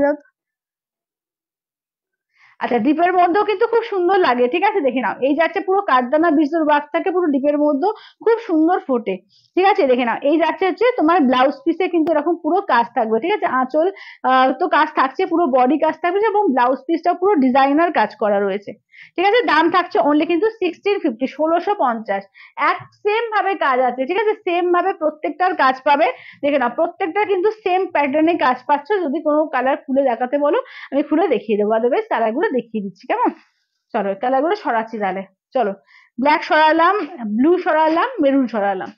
আচ্ছা ডিপের মধ্যেও কিন্তু খুব সুন্দর লাগে ঠিক আছে দেখে নাও এই যাচ্ছে পুরো কাঠদানা বিষ্ণুর বাক থাকে পুরো ডিপের মধ্যে খুব সুন্দর ফোটে ঠিক আছে দেখে নাও এই যাচ্ছে হচ্ছে তোমার ব্লাউজ পিসে কিন্তু এরকম পুরো কাজ থাকবে ঠিক আছে আঁচল তো কাজ থাকছে পুরো বডি কাজ থাকবে এবং ব্লাউজ পিসটা পুরো ডিজাইনার কাজ করা রয়েছে ঠিক আছে দাম থাকছে অনলি কিন্তু সিক্সটিন ফিফটি ষোলোশো পঞ্চাশ এক সেম ভাবে কাজ আছে ঠিক আছে সেম ভাবে প্রত্যেকটার কাজ পাবে দেখে না প্রত্যেকটা কিন্তু সেম প্যাটার্নে কাজ পাচ্ছ যদি কোনো কালার খুলে দেখাতে বলো আমি খুলে দেখিয়ে দেবো আদারওয়াইজ কালারগুলো দেখিয়ে দিচ্ছি কেমন চলো কালারগুলো সরাচ্ছি তাহলে চলো ব্ল্যাক সরালাম ব্লু সরালাম মেরুন সরালাম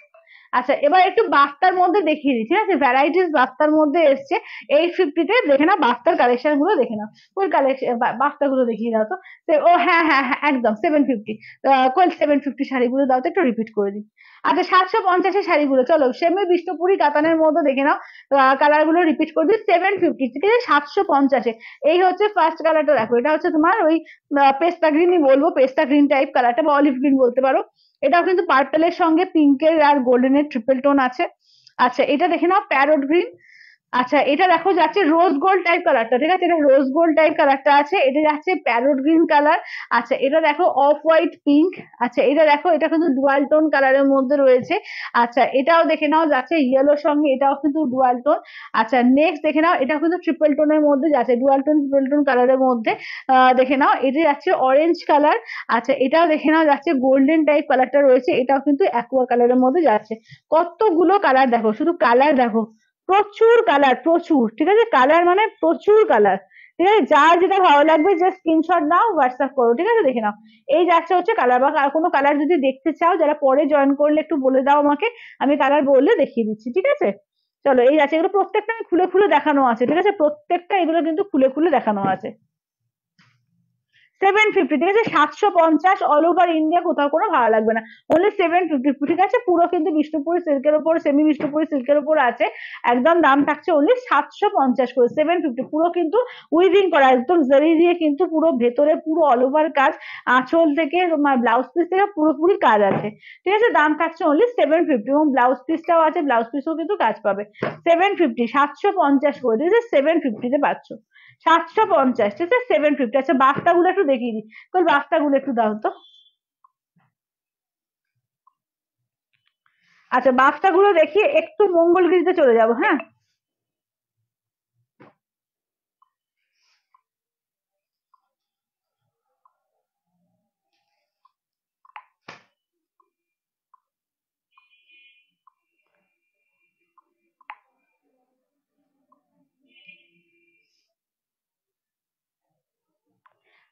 আচ্ছা এবার একটু বাস্তার মধ্যে দেখিয়ে দিই ঠিক আছে ভ্যারাইটিস বাস্তার মধ্যে এসছে এইট ফিফটিতে দেখে না বাস্তার কালেকশন গুলো দেখে নাও কোন কালেকশন বাস্তা গুলো দেখিয়ে দাও তো ও হ্যাঁ হ্যাঁ হ্যাঁ একদম seven fifty Koyel seven fifty শাড়িগুলো দাও তো একটু রিপিট করে দিই আচ্ছা সাতশো পঞ্চাশের শাড়িগুলো চলো সেমে বিষ্ণুপুরি কাতানের মধ্যে দেখে নাও কালার গুলো রিপিট করে দিই সেভেন ফিফটি আছে সাতশো পঞ্চাশে এই হচ্ছে ফার্স্ট কালারটা দেখো এটা হচ্ছে তোমার ওই পেস্তা গ্রিনই বলবো পেস্তা গ্রিন টাইপ কালারটা বা অলিভ গ্রিন বলতে পারো এটাও কিন্তু পার্পেলের সঙ্গে পিঙ্কের আর গোল্ডেনের ট্রিপল টোন আছে আচ্ছা এটা দেখে নাও প্যারোট গ্রিন আচ্ছা এটা দেখো যাচ্ছে রোজ গোল্ড টাইপ কালারটা ঠিক আছে এটা রোজ গোল্ড টাইপ কালারটা আছে এটা যাচ্ছে প্যারোট গ্রিন কালার আচ্ছা এটা দেখো অফ হোয়াইট পিঙ্ক আচ্ছা এটা দেখো এটা কিন্তু ডুয়াল টোন কালারের মধ্যে রয়েছে আচ্ছা এটাও দেখে নাও যাচ্ছে ইয়েলো সঙ্গে এটাও কিন্তু ডুয়াল টোন আচ্ছা নেক্সট দেখে নাও এটা কিন্তু ট্রিপল টোনের মধ্যে যাচ্ছে ডুয়াল টোন ট্রিপল টোন কালারের মধ্যে দেখে নাও এটা যাচ্ছে অরেঞ্জ কালার আচ্ছা এটাও দেখে নাও যাচ্ছে গোল্ডেন টাইপ কালারটা রয়েছে এটাও কিন্তু অ্যাকোয়া কালারের মধ্যে যাচ্ছে কতগুলো কালার দেখো শুধু কালার দেখো প্রচুর কালার প্রচুর ঠিক আছে কালার মানে প্রচুর কালার ঠিক আছে যার যেটা ভালো লাগবে জাস্ট স্ক্রিনশট নাও হোয়াটসঅ্যাপ করো ঠিক আছে দেখে নাও এই যাচ্ছে হচ্ছে কালার বা কোনো কালার যদি দেখতে চাও যারা পরে জয়েন করলে একটু বলে দাও আমাকে আমি কালার বললে দেখিয়ে দিচ্ছি ঠিক আছে চলো এই আছে এগুলো প্রত্যেকটা খুলে খুলে দেখানো আছে ঠিক আছে প্রত্যেকটা এগুলো কিন্তু খুলে খুলে দেখানো আছে সেভেন ফিফটি ঠিক আছে সাতশো পঞ্চাশ অল ওভার ইন্ডিয়া কোথাও কোনো ভালো লাগবে না অনলি সেভেন ফিফটি ঠিক আছে পুরো কিন্তু বিষ্ণুপুরি সিল্কের ওপর সেমি বিষ্ণুপুরি সিল্কের ওপর আছে একদম দাম থাকছে অনলি সাতশো পঞ্চাশ করে সেভেন ফিফটি পুরো কিন্তু উইভিং করা একদম জরি দিয়ে কিন্তু পুরো ভেতরে পুরো অল ওভার কাজ আঁচল থেকে তোমার ব্লাউজ পিস থেকে পুরোপুরি কাজ আছে ঠিক আছে দাম থাকছে অনলি সেভেন ফিফটি এবং ব্লাউজ পিসটাও আছে ব্লাউজ পিসও কিন্তু কাজ পাবে সেভেন ফিফটি সাতশো পঞ্চাশ করে দিয়েছে সেভেন ফিফটিতে পাচ্ছ সাতশো পঞ্চাশ ঠিক আছে সেভেন ফিফটি আচ্ছা বাস্তাগুলো একটু দেখিয়ে দিই তোর বাস্তাগুলো একটু দাও তো আচ্ছা বাস্তাগুলো দেখিয়ে একটু মঙ্গলগিরিতে চলে যাবো হ্যাঁ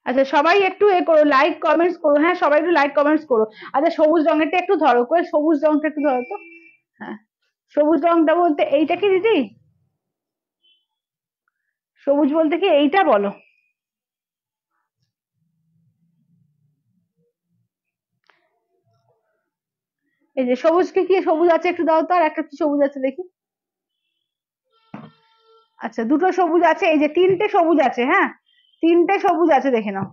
আচ্ছা সবাই একটু এ করো লাইক কমেন্টস করো হ্যাঁ সবাই একটু লাইক কমেন্টস করো আচ্ছা সবুজ রঙেরটা একটু ধরো করে সবুজ রঙটা একটু ধরো তো হ্যাঁ সবুজ রঙটা বলতে এইটা কি দিদি সবুজ বলতে কি এইটা বলো এই যে সবুজ কি সবুজ আছে একটু দাও তো আর একটা কি সবুজ আছে দেখি আচ্ছা দুটো সবুজ আছে এই যে তিনটে সবুজ আছে হ্যাঁ তিনটে সবুজ আছে দেখে নাও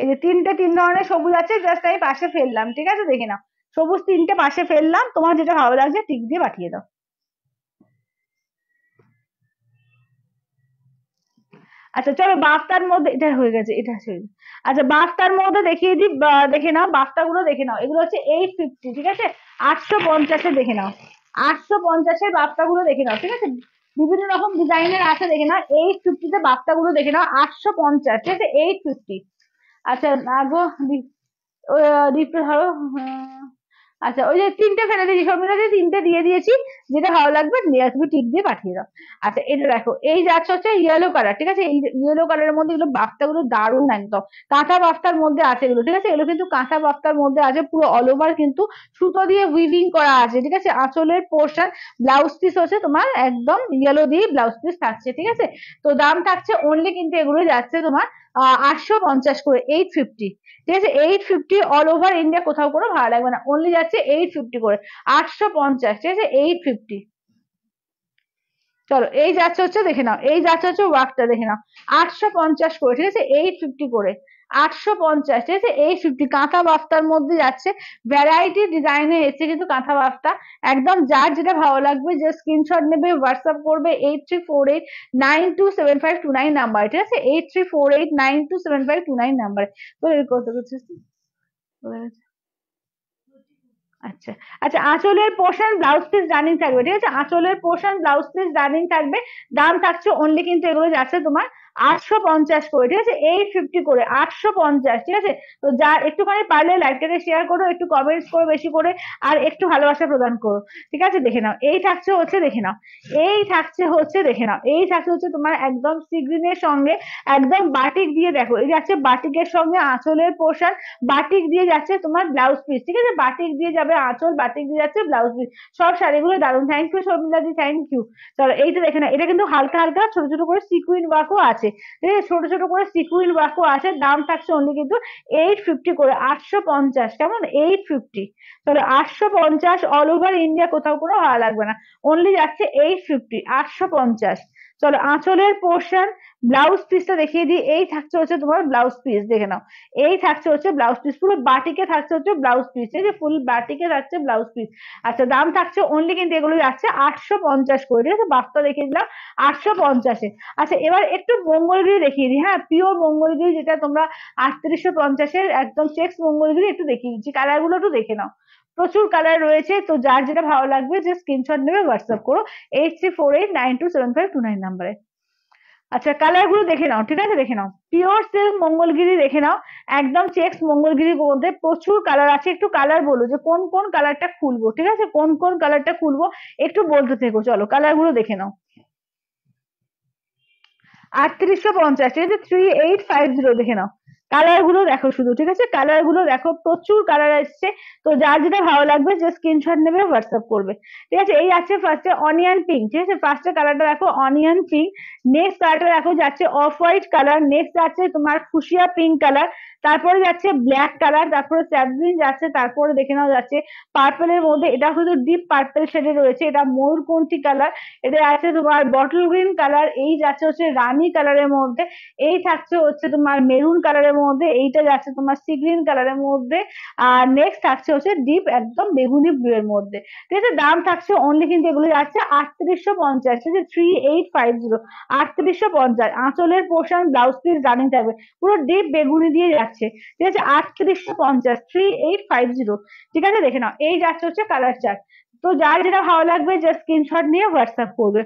এই যে তিনটে তিন ধরনের সবুজ আছে জাস্ট আমি পাশে ফেললাম ঠিক আছে দেখে নাও সবুজ তিনটে পাশে ফেললাম তোমার যেটা ভালো লাগছে টিক দিয়ে পাঠিয়ে দাও আচ্ছা চলো বাফটার মধ্যে এটা হয়ে গেছে এটা হয়ে আচ্ছা বাফটার মধ্যে দেখিয়ে দিই দেখে নাও বাফটা গুলো দেখে নাও এগুলো হচ্ছে এইট ফিফটি ঠিক আছে আটশো পঞ্চাশে দেখে নাও আটশো পঞ্চাশের বাফটা গুলো দেখে নাও ঠিক আছে বিভিন্ন রকম ডিজাইনের আছে দেখে নাও এইট ফিফটিতে বাচ্চাগুলো দেখে নাও আটশো পঞ্চাশ ঠিক আছে এইট ফিফটি আচ্ছা আগো ধরো আচ্ছা ওই যে তিনটে ফেলে দিয়েছি শর্মিলাদি তিনটে দিয়ে দিয়েছি যেটা ভালো লাগবে নিয়ে আসবে টিপ দিয়ে পাঠিয়ে দাও আচ্ছা এটা দেখো এই যাচ্ছে হচ্ছে ইয়েলো কালার ঠিক আছে এই ইয়েলো কালারের মধ্যে এগুলো গুলো দারুণ একদম কাঁথা বাফটার মধ্যে আছে এগুলো ঠিক আছে এগুলো কিন্তু কাঁচা বাফটার মধ্যে আছে পুরো অল ওভার কিন্তু সুতো দিয়ে উইভিং করা আছে ঠিক আছে আঁচলের পোর্শন ব্লাউজ পিস হচ্ছে তোমার একদম ইয়েলো দিয়ে ব্লাউজ পিস থাকছে ঠিক আছে তো দাম থাকছে অনলি কিন্তু এগুলো যাচ্ছে তোমার আটশো পঞ্চাশ করে এইট ফিফটি ঠিক আছে eight fifty all over India কোথাও কোনো ভাড়া লাগবে না অনলি যাচ্ছে এইট ফিফটি করে আটশো পঞ্চাশ ঠিক আছে এইট ফিফটি চলো এই যাচ্ছে হচ্ছে দেখে নাও এই যাচ্ছে হচ্ছে ওয়ার্কটা দেখে নাও আটশো পঞ্চাশ করে ঠিক আছে এইট ফিফটি করে আটশো পঞ্চাশ ঠিক আছে এই ফিফটি কাঁথা বাফটার মধ্যে যাচ্ছে ভ্যারাইটি ডিজাইনে এসেছে কিন্তু কাঁথা বাফটা একদম যার যেটা ভালো লাগবে যে স্ক্রিনশট নেবে হোয়াটসঅ্যাপ করবে eight three four eight nine two seven five two nine number ঠিক আছে eight three four eight nine two seven five two nine নাম্বারে কত কিছু আচ্ছা আচ্ছা আঁচলের পোর্শন ব্লাউজ পিস রানিং থাকবে ঠিক আছে আঁচলের পোর্শন ব্লাউজ পিস রানিং থাকবে দাম থাকছে অনলি কিন্তু এগুলো যাচ্ছে তোমার আটশো পঞ্চাশ করে ঠিক আছে এইট ফিফটি করে আটশো পঞ্চাশ ঠিক আছে তো যা একটুখানি পারলে লাইভটাকে শেয়ার করো একটু কমেন্টস করো বেশি করে আর একটু ভালোবাসা প্রদান করো ঠিক আছে দেখে নাও এই থাকছে হচ্ছে দেখে নাও এই থাকছে হচ্ছে দেখে নাও এই থাকছে হচ্ছে তোমার একদম সিগ্রিনের সঙ্গে একদম বাটিক দিয়ে দেখো এই যাচ্ছে বাটিকের সঙ্গে আঁচলের পোশাক বাটিক দিয়ে যাচ্ছে তোমার ব্লাউজ পিস ঠিক আছে বাটিক দিয়ে যাবে আঁচল বাটিক দিয়ে যাচ্ছে ব্লাউজ পিস সব শাড়িগুলো দারুন থ্যাংক ইউ শর্মিলাদি থ্যাংক ইউ চলো এইটা দেখে নাও এটা কিন্তু হালকা হালকা ছোট ছোট করে সিকুইন ওয়ার্কও আছে আছে ঠিক আছে ছোট ছোট করে সিকুইন ওয়ার্কও আছে দাম থাকছে অনলি কিন্তু এইট ফিফটি করে আটশো পঞ্চাশ কেমন এইট ফিফটি তাহলে আটশো পঞ্চাশ অল ওভার ইন্ডিয়া কোথাও কোনো হওয়া লাগবে না অনলি যাচ্ছে এইট ফিফটি আটশো পঞ্চাশ চলো আঁচলের পোর্শন ব্লাউজ পিসটা দেখিয়ে দিই এই থাকছে হচ্ছে তোমার ব্লাউজ পিস দেখে নাও এই থাকছে হচ্ছে ব্লাউজ পিস পুরো বাটিকে থাকছে হচ্ছে ব্লাউজ পিস এই যে ফুল বাটিকে থাকছে ব্লাউজ পিস আচ্ছা দাম থাকছে অনলি কিন্তু এগুলো যাচ্ছে আটশো পঞ্চাশ করে ঠিক আছে বাস্তা দেখিয়ে দিলাম আটশো পঞ্চাশে আচ্ছা এবার একটু মঙ্গলগিরি দেখিয়ে দিই হ্যাঁ পিওর মঙ্গলগিরি যেটা তোমরা আটত্রিশশো পঞ্চাশের একদম চেক্স মঙ্গলগিরি একটু দেখিয়ে দিচ্ছি কালার গুলো একটু দেখে নাও প্রচুর কালার রয়েছে তো যার যেটা ভালো লাগবে যে স্ক্রিনশট নেবে হোয়াটসঅ্যাপ করো eight three four eight nine two seven five two nine নাম্বারে আচ্ছা কালার গুলো দেখে নাও ঠিক আছে দেখে নাও পিওর সিল্ক মঙ্গলগিরি দেখে নাও একদম চেক্স মঙ্গলগিরির মধ্যে প্রচুর কালার আছে একটু কালার বলো যে কোন কোন কালারটা খুলবো ঠিক আছে কোন কোন কালারটা খুলবো একটু বলতে থেকো চলো কালার গুলো দেখে নাও আটত্রিশশো পঞ্চাশ ঠিক আছে থ্রি এইট ফাইভ জিরো দেখে নাও কালার গুলো দেখো শুধু ঠিক আছে কালার গুলো দেখো প্রচুর কালার আসছে তো যার যেটা ভালো লাগবে যে স্ক্রিনশট নেবে হোয়াটসঅ্যাপ করবে ঠিক আছে এই আছে ফার্স্টে অনিয়ন পিঙ্ক ঠিক আছে ফার্স্টে কালারটা দেখো অনিয়ন পিঙ্ক নেক্সট কালারটা দেখো যাচ্ছে অফ হোয়াইট কালার নেক্সট যাচ্ছে তোমার খুশিয়া পিঙ্ক কালার তারপরে যাচ্ছে ব্ল্যাক কালার তারপরে স্যাভলিন যাচ্ছে তারপরে দেখে নাও যাচ্ছে পার্পেলের মধ্যে এটা হয়তো ডিপ পার্পেল শেডে রয়েছে এটা ময়ূরপন্থী কালার এটা আছে তোমার বটল গ্রিন কালার এই যাচ্ছে হচ্ছে রানি কালারের মধ্যে এই থাকছে হচ্ছে তোমার মেরুন কালারের মধ্যে এইটা যাচ্ছে তোমার সি গ্রিন কালারের মধ্যে আর নেক্সট থাকছে হচ্ছে ডিপ একদম বেগুনি ব্লু এর মধ্যে ঠিক আছে দাম থাকছে অনলি কিন্তু এগুলো যাচ্ছে আটত্রিশশো পঞ্চাশ ঠিক আছে থ্রি এইট ফাইভ জিরো আটত্রিশশো পঞ্চাশ আঁচলের পোর্শন ব্লাউজ পিস রানিং থাকবে পুরো ডিপ বেগুনি দিয়ে যাচ্ছে ঠিক আছে আটত্রিশশো পঞ্চাশ থ্রি এইট ফাইভ জিরো ঠিক আছে দেখে নাও এই যাচ্ছে হচ্ছে কালার চার্ট তো যার যেটা ভালো লাগবে জাস্ট স্ক্রিনশট নিয়ে হোয়াটসঅ্যাপ করবে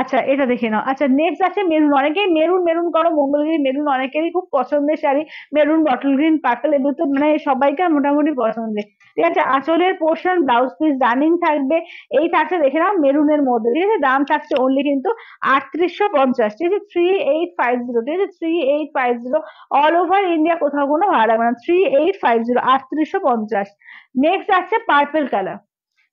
আচ্ছা এটা দেখে নাও আচ্ছা নেক্সট আছে মেরুন অনেকেই মেরুন মেরুন করো মঙ্গলগিরি মেরুন অনেকেরই খুব পছন্দের sari maroon bottle green purple এগুলো তো মানে সবাইকার মোটামুটি পছন্দের ঠিক আছে আঁচলের পোর্শন ব্লাউজ পিস রানিং থাকবে এই থাকছে দেখে নাও মেরুনের মধ্যে ঠিক আছে দাম থাকছে অনলি কিন্তু আটত্রিশশো পঞ্চাশ ঠিক আছে থ্রি এইট ফাইভ জিরো ঠিক আছে three eight five zero all over India কোথাও কোনো ভাড়া লাগবে না থ্রি এইট ফাইভ জিরো আটত্রিশশো পঞ্চাশ নেক্সট আছে পার্পেল কালার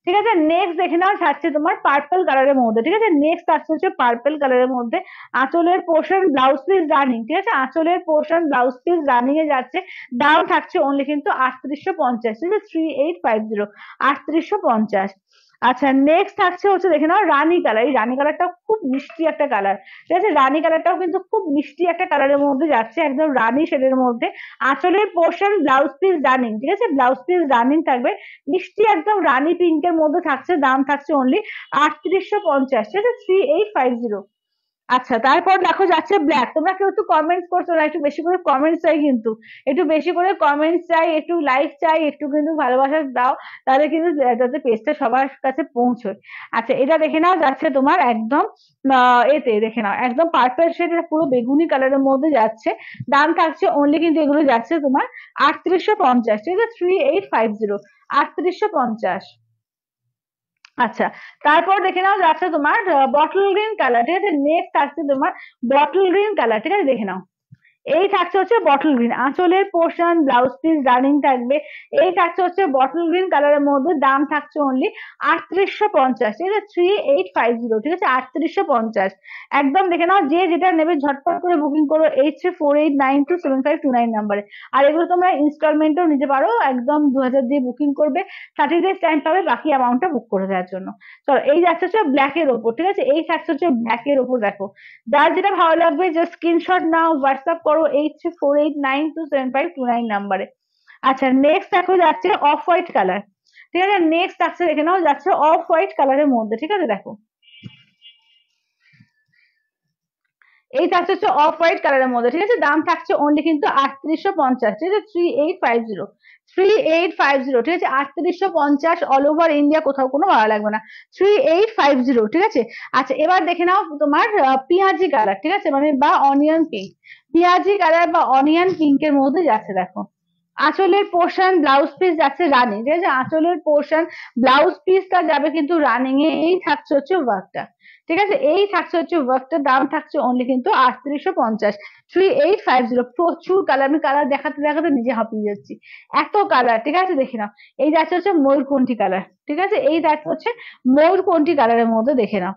ঠিক আছে নেক্সট দেখে নাও থাকছে তোমার পার্পল কালারের মধ্যে ঠিক আছে নেক্সট আসছে হচ্ছে পার্পল কালারের মধ্যে আঁচলের পোর্শন ব্লাউজ পিস রানিং ঠিক আছে আঁচলের পোর্শন ব্লাউজ পিস রানিং এ যাচ্ছে দাম থাকছে অনলি কিন্তু আটত্রিশশো পঞ্চাশ ঠিক আছে থ্রি এইট ফাইভ জিরো আটত্রিশশো পঞ্চাশ আচ্ছা নেক্সট থাকছে হচ্ছে দেখে নাও রানী কালার এই রানী টাও খুব মিষ্টি একটা কালার ঠিক আছে রানী কালারটাও কিন্তু খুব মিষ্টি একটা কালারের মধ্যে যাচ্ছে একদম রানী শেডের মধ্যে আসলে পোর্শন ব্লাউজ পিস রানিং ঠিক আছে ব্লাউজ পিস রানিং থাকবে মিষ্টি একদম রানী পিঙ্কের মধ্যে থাকছে দাম থাকছে অনলি আটত্রিশশো পঞ্চাশ ঠিক আছে থ্রি এইট ফাইভ জিরো আচ্ছা তারপর দেখো যাচ্ছে ব্ল্যাক তোমরা কেউ একটু কমেন্টস করছো না একটু বেশি করে কমেন্টস চাই কিন্তু একটু বেশি করে কমেন্টস চাই একটু লাইক চাই একটু কিন্তু ভালোবাসা দাও তাহলে কিন্তু যাতে পেজটা সবার কাছে পৌঁছয় আচ্ছা এটা দেখে নাও যাচ্ছে তোমার একদম এতে দেখে নাও একদম পার্পল শেড এটা পুরো বেগুনি কালারের মধ্যে যাচ্ছে দাম থাকছে অনলি কিন্তু এগুলো যাচ্ছে তোমার আটত্রিশশো পঞ্চাশ ঠিক আছে থ্রি এইট ফাইভ জিরো আটত্রিশশো পঞ্চাশ আচ্ছা তারপর দেখে নাও যাচ্ছে তোমার বটল গ্রিন কালার ঠিক আছে নেক্সট আসছে তোমার বটল গ্রিন কালার ঠিক আছে দেখে নাও এই থাকছে হচ্ছে বটল গ্রিন আঁচলের পোর্শন ব্লাউজ পিস রানিং থাকবে এই থাকছে হচ্ছে বটল গ্রিন কালারের মধ্যে দাম থাকছে অনলি আটত্রিশশো পঞ্চাশ ঠিক আছে থ্রি এইট ফাইভ জিরো ঠিক আছে আটত্রিশশো পঞ্চাশ একদম দেখে নাও যে যেটা নেবে ঝটপট করে বুকিং করো eight three four eight nine two seven five two nine নাম্বারে আর এগুলো তোমরা ইনস্টলমেন্টও নিতে পারো একদম দু হাজার দিয়ে বুকিং করবে থার্টি ডেজ টাইম পাবে বাকি অ্যামাউন্টটা বুক করে দেওয়ার জন্য চলো এই যাচ্ছে হচ্ছে ব্ল্যাকের ওপর ঠিক আছে এই থাকছে হচ্ছে ব্ল্যাকের ওপর দেখো যার যেটা ভালো লাগবে যে স্ক্রিনশট নাও হোয়াটসঅ্যাপ করো eight three four eight nine two seven five two nine নাম্বারে আচ্ছা নেক্সট দেখো যাচ্ছে অফ হোয়াইট কালার ঠিক আছে নেক্সট আসছে দেখে নাও যাচ্ছে অফ হোয়াইট কালারের মধ্যে ঠিক আছে দেখো এই থাকছে হচ্ছে অফ হোয়াইট কালারের মধ্যে ঠিক আছে দাম থাকছে অনলি কিন্তু আটত্রিশশো পঞ্চাশ ঠিক আছে three eight five zero three eight five zero ঠিক আছে আটত্রিশশো পঞ্চাশ অল ওভার ইন্ডিয়া কোথাও কোনো ভালো লাগবে না থ্রি এইট ফাইভ জিরো ঠিক আছে আচ্ছা এবার দেখে নাও তোমার পিঁয়াজি কালার ঠিক আছে মানে বা অনিয়ন পিঙ্ক পিয়াজি কালার বা অনিয়ন পিঙ্কের মধ্যে যাচ্ছে দেখো আঁচলের পোর্শন ব্লাউজ পিস যাচ্ছে রানিং ঠিক আছে আঁচলের পোর্শন ব্লাউজ পিসটা যাবে কিন্তু রানিং এ এই থাকছে হচ্ছে ওয়ার্কটা ঠিক আছে এই থাকছে হচ্ছে ওয়ার্কটার দাম থাকছে অনলি কিন্তু আটত্রিশশো পঞ্চাশ থ্রি এইট ফাইভ জিরো প্রচুর কালার আমি কালার দেখাতে দেখাতে নিজে হাঁপিয়ে যাচ্ছি এত কালার ঠিক আছে দেখে নাও এই যাচ্ছে হচ্ছে ময়ূরকণ্ঠী কালার ঠিক আছে এই যাচ্ছে হচ্ছে ময়ূরকণ্ঠী কালারের মধ্যে দেখে নাও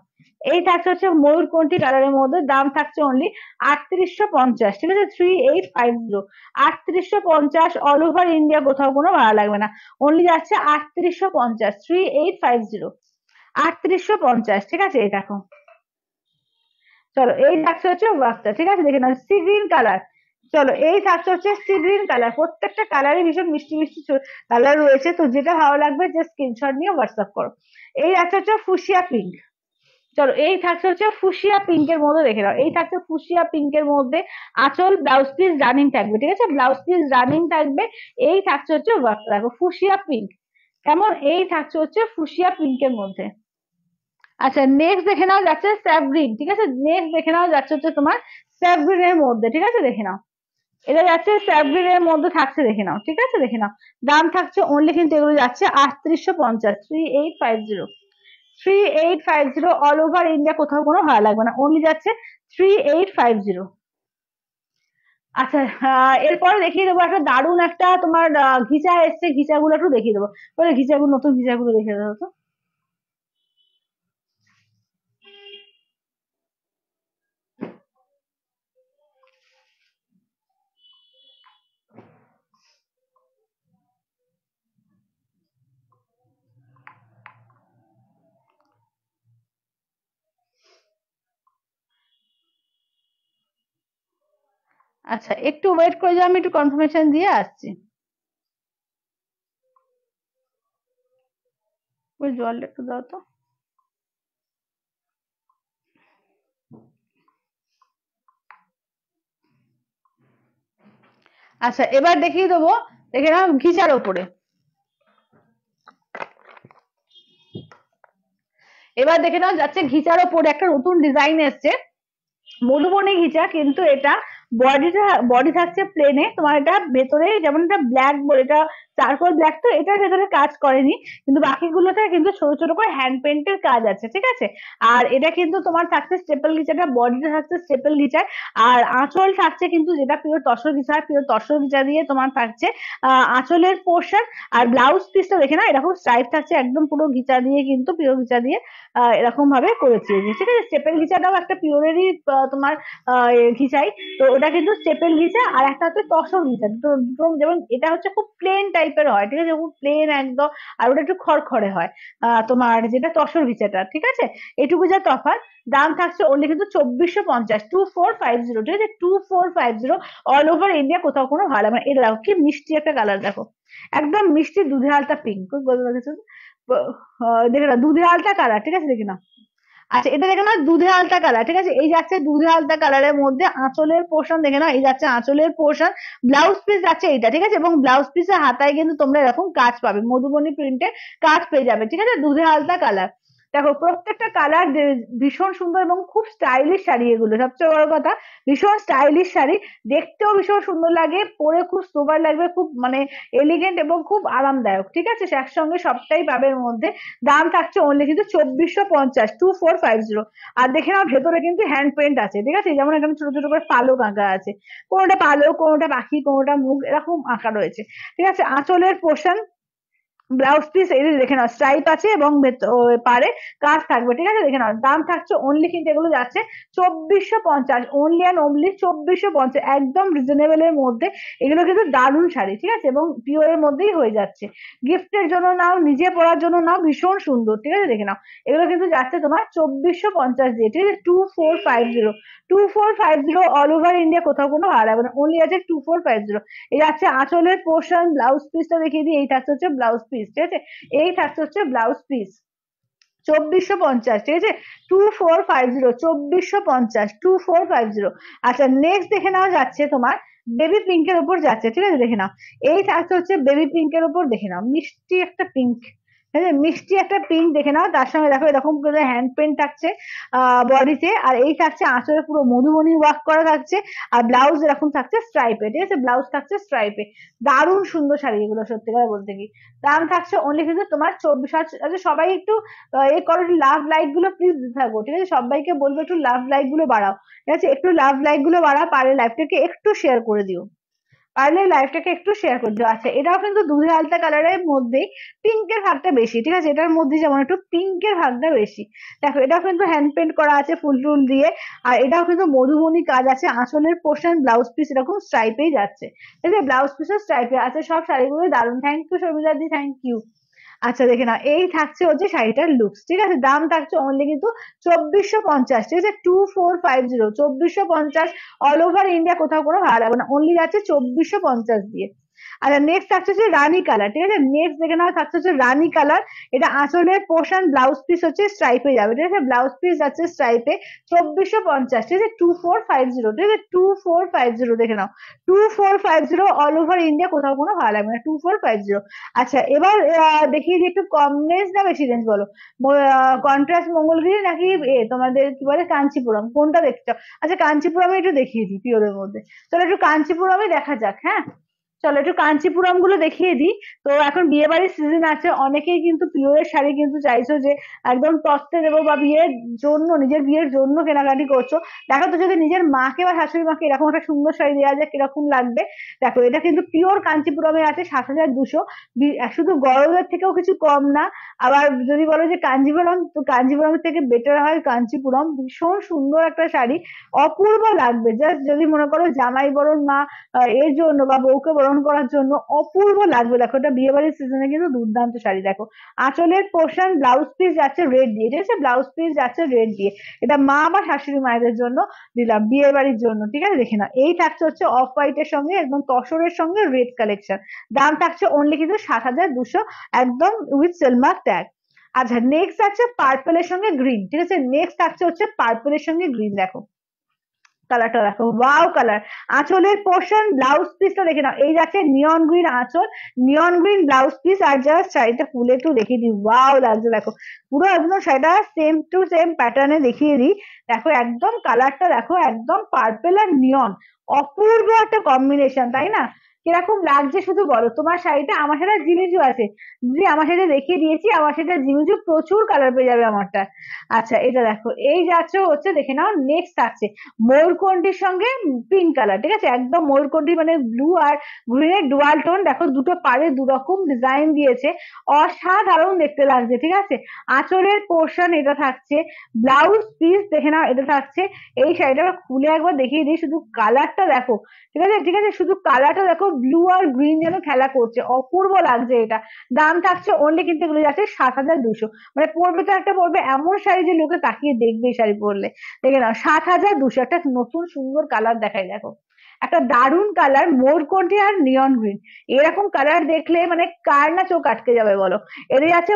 এই থাকছে হচ্ছে ময়ূরকণ্ঠী কালারের মধ্যে দাম থাকছে অনলি আটত্রিশশো পঞ্চাশ ঠিক আছে থ্রি এইট ফাইভ জিরো আটত্রিশশো পঞ্চাশ অল ওভার ইন্ডিয়া কোথাও কোনো ভাড়া লাগবে না অনলি যাচ্ছে আটত্রিশশো পঞ্চাশ থ্রি এইট ফাইভ জিরো আটত্রিশশো পঞ্চাশ ঠিক আছে এই দেখো চলো এই থাকছে হচ্ছে ওয়ার্কটা ঠিক আছে দেখে নাও সি গ্রিন কালার চলো এই থাকছে হচ্ছে সি গ্রিন কালার প্রত্যেকটা কালারই ভীষণ মিষ্টি মিষ্টি কালার রয়েছে তো যেটা ভালো লাগবে যে স্ক্রিনশট নিয়ে হোয়াটসঅ্যাপ করো এই আছে হচ্ছে ফুসিয়া পিঙ্ক চলো এই থাকছে হচ্ছে ফুসিয়া পিঙ্কের মধ্যে দেখে নাও এই থাকছে ফুসিয়া পিঙ্কের মধ্যে আঁচল ব্লাউজ পিস রানিং থাকবে ঠিক আছে ব্লাউজ পিস রানিং থাকবে এই থাকছে হচ্ছে দেখো ফুসিয়া পিঙ্ক কেমন এই থাকছে হচ্ছে ফুসিয়া পিঙ্কের মধ্যে আচ্ছা নেক্সট দেখে নাও যাচ্ছে স্যাপ ঠিক আছে নেক্সট দেখে নাও যাচ্ছে হচ্ছে তোমার স্যাপ এর মধ্যে ঠিক আছে দেখে নাও এটা যাচ্ছে ফ্যাব্রিকের মধ্যে থাকছে দেখে নাও ঠিক আছে দেখে নাও দাম থাকছে অনলি কিন্তু এগুলো যাচ্ছে আটত্রিশশো পঞ্চাশ three eight five zero three eight five zero all over India কোথাও কোনো ভাড়া লাগবে না অনলি যাচ্ছে থ্রি এইট ফাইভ জিরো আচ্ছা এরপরে দেখিয়ে দেবো একটা দারুণ একটা তোমার ঘিচা এসছে ঘিচাগুলো একটু দেখিয়ে দেবো বলে ঘিচাগুলো নতুন ঘিচাগুলো দেখিয়ে দেবো তো আচ্ছা একটু ওয়েট করে যাও আমি একটু কনফার্মেশন দিয়ে আসছি ওই জলটা একটু দাও তো আচ্ছা এবার দেখিয়ে দেবো দেখে নাও ঘিচার ওপরে এবার দেখে নাও যাচ্ছে ঘিচার ওপরে একটা নতুন ডিজাইন এসছে মধুবনী ঘিচা কিন্তু এটা বডিটা বডি থাকছে প্লেনে তোমার এটা ভেতরে যেমন এটা ব্ল্যাক বলে এটা চারকোল ব্ল্যাক তো এটা ভেতরে কাজ করেনি কিন্তু বাকিগুলোতে কিন্তু ছোট ছোট করে হ্যান্ড পেন্টের কাজ আছে ঠিক আছে আর এটা কিন্তু তোমার থাকছে স্টেপেল গিচারটা বডিটা থাকছে স্টেপেল গিচার আর আঁচল থাকছে কিন্তু যেটা পিওর তসর গিচার পিওর তসর গিচার দিয়ে তোমার থাকছে আঁচলের পোর্শন আর ব্লাউজ পিসটা দেখে না এরকম স্ট্রাইপ থাকছে একদম পুরো গিচা দিয়ে কিন্তু পিওর গিচা দিয়ে এরকম ভাবে করেছি ঠিক আছে স্টেপেল গিচারটাও একটা পিওরেরই তোমার ঘিচাই তো ওটা কিন্তু স্টেপেল ঘিচা আর একটা হচ্ছে তসর ঘিচা যেমন এটা হচ্ছে খুব প্লেন টাইপের হয় ঠিক আছে খুব প্লেন একদম আর ওটা একটু খড়খড়ে হয় তোমার যেটা তসর ঘিচাটা ঠিক আছে এটুকু যা তফাত দাম থাকছে ওনলি কিন্তু চব্বিশশো পঞ্চাশ টু ফোর ফাইভ জিরো ঠিক আছে two four five zero all over India কোথাও কোনো ভালো মানে এটা দেখো কি মিষ্টি একটা কালার দেখো একদম মিষ্টি দুধে আলতা পিঙ্ক দেখে না দুধে আলতা কালার ঠিক আছে দেখে না আচ্ছা এটা দেখে নাও দুধে আলতা কালার ঠিক আছে এই যাচ্ছে দুধে আলতা কালারের মধ্যে আঁচলের পোর্শন দেখে নাও এই যাচ্ছে আঁচলের পোর্শন ব্লাউজ পিস যাচ্ছে এইটা ঠিক আছে এবং ব্লাউজ পিসের হাতায় কিন্তু তোমরা এরকম কাজ পাবে মধুবনী প্রিন্টের কাজ পেয়ে যাবে ঠিক আছে দুধে আলতা কালার দেখো প্রত্যেকটা কালার ভীষণ সুন্দর এবং খুব স্টাইলিশ শাড়ি এগুলো সবচেয়ে বড় কথা ভীষণ স্টাইলিশ শাড়ি দেখতেও ভীষণ সুন্দর লাগে পরে খুব সোবার লাগবে খুব মানে এলিগেন্ট এবং খুব আরামদায়ক ঠিক আছে একসঙ্গে সবটাই পাবে মধ্যে দাম থাকছে অনলি কিন্তু চব্বিশশো পঞ্চাশ টু ফোর ফাইভ জিরো আর দেখে নাও ভেতরে কিন্তু হ্যান্ড পেন্ট আছে ঠিক আছে যেমন এখানে ছোট ছোট করে পালক আঁকা আছে কোনোটা পালক কোনোটা পাখি কোনোটা মুখ এরকম আঁকা রয়েছে ঠিক আছে আঁচলের পোষণ ব্লাউজ পিস এই দেখে নাও স্ট্রাইপ আছে এবং পারে কাজ থাকবে ঠিক আছে দেখে নাও দাম থাকছে অনলি কিন্তু এগুলো যাচ্ছে চব্বিশশো পঞ্চাশ অনলি অ্যান্ড অনলি চব্বিশশো পঞ্চাশ একদম রিজনেবল এর মধ্যে এগুলো কিন্তু দারুণ শাড়ি ঠিক আছে এবং পিওর এর মধ্যেই হয়ে যাচ্ছে গিফটের জন্য নাও নিজে পরার জন্য নাও ভীষণ সুন্দর ঠিক আছে দেখে নাও এগুলো কিন্তু যাচ্ছে তোমার চব্বিশশো পঞ্চাশ দিয়ে ঠিক আছে two four five zero two four five zero all over India কোথাও কোনো ভাড়া লাগবে না অনলি আছে টু ফোর ফাইভ জিরো এই যাচ্ছে আঁচলের পোর্শন ব্লাউজ পিসটা দেখিয়ে দিই এই থাকছে হচ্ছে ব্লাউজ পিস পিস ঠিক আছে এই থাকছে হচ্ছে ব্লাউজ পিস চব্বিশশো পঞ্চাশ ঠিক আছে টু ফোর ফাইভ জিরো চব্বিশশো পঞ্চাশ টু ফোর ফাইভ জিরো আচ্ছা নেক্সট দেখে নেওয়া যাচ্ছে তোমার বেবি পিঙ্কের উপর যাচ্ছে ঠিক আছে দেখে নাও এই থাকছে হচ্ছে বেবি পিঙ্কের উপর দেখে নাও মিষ্টি একটা পিঙ্ক মিষ্টি একটা পিঙ্ক দেখে নাও তার সঙ্গে দেখো এরকম করে হ্যান্ড পেন থাকছে বডিতে আর এই থাকছে আঁচলে পুরো মধুবনী ওয়াক করা থাকছে আর ব্লাউজ এরকম থাকছে স্ট্রাইপে ঠিক আছে ব্লাউজ থাকছে স্ট্রাইপে দারুণ সুন্দর শাড়ি এগুলো সত্যি কথা বলতে কি দাম থাকছে অনলি কিন্তু তোমার চব্বিশ হাজার আচ্ছা, সবাই একটু এ করো একটু লাভ লাইক গুলো প্লিজ দিতে থাকো ঠিক আছে সবাইকে বলবো একটু লাভ লাইক গুলো বাড়াও ঠিক আছে একটু লাভ লাইক গুলো বাড়াও পারে লাইফটাকে একটু শেয়ার করে দিও পারলে লাইভটাকে একটু শেয়ার করে দিও আচ্ছা এটাও কিন্তু দুধে আলতা কালারের মধ্যে পিঙ্কের ভাগটা বেশি ঠিক আছে এটার মধ্যে যেমন একটু পিঙ্কের ভাগটা বেশি দেখো এটাও কিন্তু হ্যান্ড পেন্ট করা আছে ফুল টুল দিয়ে আর এটাও কিন্তু মধুবনী কাজ আছে আঁচলের পোর্শন ব্লাউজ পিস এরকম স্ট্রাইপেই যাচ্ছে ঠিক আছে ব্লাউজ পিসও স্ট্রাইপে আছে সব শাড়িগুলো দারুন thank you Sharmila thank you আচ্ছা দেখে নাও এই থাকছে হচ্ছে শাড়িটার লুকস ঠিক আছে দাম থাকছে অনলি কিন্তু চব্বিশশো পঞ্চাশ ঠিক আছে টু ফোর ফাইভ জিরো চব্বিশশো পঞ্চাশ অল ওভার ইন্ডিয়া কোথাও কোনো ভাড়া লাগবে না অনলি যাচ্ছে চব্বিশশো পঞ্চাশ দিয়ে আর নেক্সট থাকছে হচ্ছে রানী কালার ঠিক আছে নেক্সট দেখে নেওয়া থাকছে হচ্ছে রানী কালার এটা আসলে পোর্শন ব্লাউজ পিস হচ্ছে স্ট্রাইপে যাবে ঠিক আছে ব্লাউজ পিস যাচ্ছে স্ট্রাইপে চব্বিশশো পঞ্চাশ ঠিক আছে টু ফোর ফাইভ জিরো ঠিক আছে টু ফোর ফাইভ জিরো দেখে নাও two four five zero all over India কোথাও কোনো ভালো লাগবে না টু ফোর ফাইভ জিরো আচ্ছা এবার দেখি যে একটু কম রেঞ্জ না বেশি রেঞ্জ বলো কন্ট্রাস্ট মঙ্গলগিরি নাকি এ তোমাদের কি বলে কাঞ্চিপুরম কোনটা দেখতে আচ্ছা কাঞ্চিপুরমে একটু দেখিয়ে দিই পিওরের মধ্যে তাহলে একটু কাঞ্চিপুরমে দেখা যাক হ্যাঁ চলো একটু কাঞ্চিপুরম গুলো দেখিয়ে দিই তো এখন বিয়ে বাড়ির সিজন আছে অনেকেই কিন্তু পিওরের শাড়ি কিন্তু চাইছো যে একদম তত্ত্বে দেবো বা বিয়ের জন্য নিজের বিয়ের জন্য কেনাকাটি করছো দেখো তো যদি নিজের মাকে বা শাশুড়ি মাকে এরকম একটা সুন্দর শাড়ি দেওয়া যায় কিরকম লাগবে দেখো এটা কিন্তু পিওর কাঞ্চিপুরমে আছে সাত হাজার দুশো শুধু গরমের থেকেও কিছু কম না আবার যদি বলো যে কাঞ্জিপুরম তো কাঞ্জিপুরমের থেকে বেটার হয় কাঞ্চিপুরম ভীষণ সুন্দর একটা শাড়ি অপূর্ব লাগবে জাস্ট যদি মনে করো জামাই বরণ মা এর জন্য বা বউকে বরণ পরণ করার জন্য অপূর্ব লাগবে দেখো এটা বিয়ে বিয়েবাড়ির সিজনে কিন্তু দুর্দান্ত শাড়ি দেখো আঁচলের পোর্শন ব্লাউজ পিস যাচ্ছে রেড দিয়ে ঠিক আছে ব্লাউজ পিস যাচ্ছে রেড দিয়ে এটা মা বা শাশুড়ি মায়েদের জন্য দিলাম বিয়ে বাড়ির জন্য ঠিক আছে দেখে নাও এই থাকছে হচ্ছে অফ এর সঙ্গে একদম তসরের সঙ্গে রেড কালেকশন দাম থাকছে অনলি কিন্তু সাত হাজার দুশো একদম উইথ সেলমার ট্যাগ আচ্ছা নেক্সট আছে পার্পলের সঙ্গে গ্রিন ঠিক আছে নেক্সট আছে হচ্ছে পার্পলের সঙ্গে গ্রিন দেখো কালারটা দেখো ওয়াও কালার আঁচলের পোর্শন ব্লাউজ পিসটা দেখে নাও এই যাচ্ছে নিয়ন গ্রিন আঁচল নিয়ন গ্রিন ব্লাউজ পিস আর জাস্ট শাড়িটা ফুলে একটু দেখিয়ে দিই ওয়াও লাগছে দেখো পুরো একদম শাড়িটা সেম টু সেম প্যাটার্নে দেখিয়ে দিই দেখো একদম কালারটা দেখো একদম পার্পেল আর নিয়ন অপূর্ব একটা কম্বিনেশন তাই না কিরকম লাগছে শুধু বলো তোমার শাড়িটা আমার সাথে জিমিজু আছে যদি আমার সাথে রেখে দিয়েছি আমার সেটা জিমিজু প্রচুর কালার পেয়ে যাবে আমারটা আচ্ছা এটা দেখো এই যাচ্ছে হচ্ছে দেখে নাও নেক্সট থাকছে ময়ূরকণ্ঠীর সঙ্গে পিঙ্ক কালার ঠিক আছে একদম ময়ূরকণ্ঠী মানে ব্লু আর গ্রিনের ডুয়াল টোন দেখো দুটো পারে দুরকম ডিজাইন দিয়েছে অসাধারণ দেখতে লাগছে ঠিক আছে আঁচলের পোর্শন এটা থাকছে ব্লাউজ পিস দেখে নাও এটা থাকছে এই শাড়িটা খুলে একবার দেখিয়ে দিই শুধু কালারটা দেখো ঠিক আছে ঠিক আছে শুধু কালারটা দেখো ব্লু আর গ্রিন যেন খেলা করছে অপূর্ব লাগছে এটা দাম থাকছে অনলি কিন্তু এগুলো যাচ্ছে সাত হাজার দুশো মানে পরবে তো একটা পরবে এমন শাড়ি যে লোকে তাকিয়ে দেখবে শাড়ি পরলে দেখে নাও সাত হাজার দুশো একটা নতুন সুন্দর কালার দেখাই দেখো একটা দারুণ কালার কন্ঠে আর নিয়ন গ্রিন এরকম কালার দেখলে মানে কার না চোখ আটকে যাবে বলো এদের আছে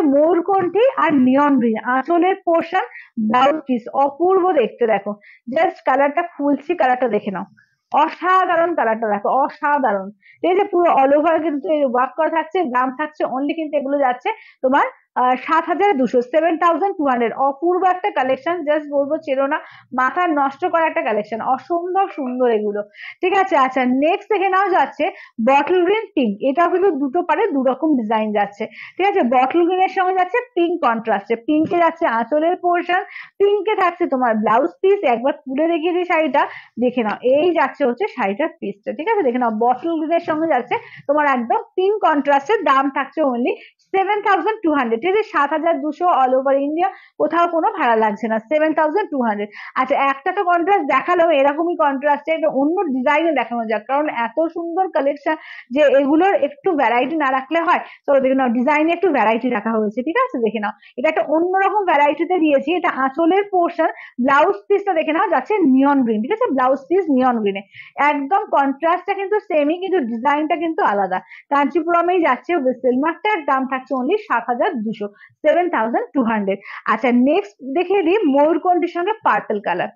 কন্ঠে আর নিয়ন গ্রিন আঁচলের পোর্শন ব্লাউজ পিস অপূর্ব দেখতে দেখো জাস্ট কালারটা খুলছি কালারটা দেখে নাও অসাধারণ কালারটা দেখো অসাধারণ ঠিক আছে পুরো অল ওভার কিন্তু এই ওয়ার্ক করা থাকছে দাম থাকছে অনলি কিন্তু এগুলো যাচ্ছে তোমার সাত হাজার দুশো সেভেন থাউজেন্ড টু হান্ড্রেড অপূর্ব একটা কালেকশন জাস্ট বলবো চেনো না মাথা নষ্ট করা একটা কালেকশন অসম্ভব সুন্দর এগুলো ঠিক আছে আচ্ছা নেক্সট দেখে নাও যাচ্ছে বটল গ্রিন পিঙ্ক এটা কিন্তু দুটো পারে দু রকম ডিজাইন যাচ্ছে ঠিক আছে বটল এর সঙ্গে যাচ্ছে পিঙ্ক কন্ট্রাস্টে পিঙ্কে যাচ্ছে আঁচলের পোর্শন পিঙ্কে থাকছে তোমার ব্লাউজ পিস একবার তুলে রেখে দিই শাড়িটা দেখে নাও এই যাচ্ছে হচ্ছে শাড়িটার পিসটা ঠিক আছে দেখে নাও বটল এর সঙ্গে যাচ্ছে তোমার একদম পিঙ্ক কন্ট্রাস্টের দাম থাকছে only seven thousand two hundred ঠিক যে সাত হাজার দুশো অল ওভার ইন্ডিয়া কোথাও কোনো ভাড়া লাগছে না সেভেন থাউজেন্ড টু হান্ড্রেড আচ্ছা একটা তো কন্ট্রাস্ট দেখালো এরকমই কন্ট্রাস্টে একটা অন্য ডিজাইনে দেখানো যাক কারণ এত সুন্দর কালেকশন যে এগুলোর একটু ভ্যারাইটি না রাখলে হয় তো দেখে নাও ডিজাইনে একটু ভ্যারাইটি রাখা হয়েছে ঠিক আছে দেখে নাও এটা একটা অন্যরকম ভ্যারাইটিতে দিয়েছি এটা আঁচলের পোর্শন ব্লাউজ পিসটা দেখে নাও যাচ্ছে নিয়ন গ্রিন ঠিক আছে ব্লাউজ পিস নিয়ন গ্রিনে একদম কন্ট্রাস্টটা কিন্তু সেমই কিন্তু ডিজাইনটা কিন্তু আলাদা কাঞ্চিপুরমেই যাচ্ছে সিলমারটার দাম থাকছে অনলি সাত হাজার দুশো দুশো সেভেন থাউজেন্ড টু হান্ড্রেড আচ্ছা নেক্সট দেখে দেখিয়ে দিই ময়ূরকণ্ঠের সঙ্গে পার্পল কালার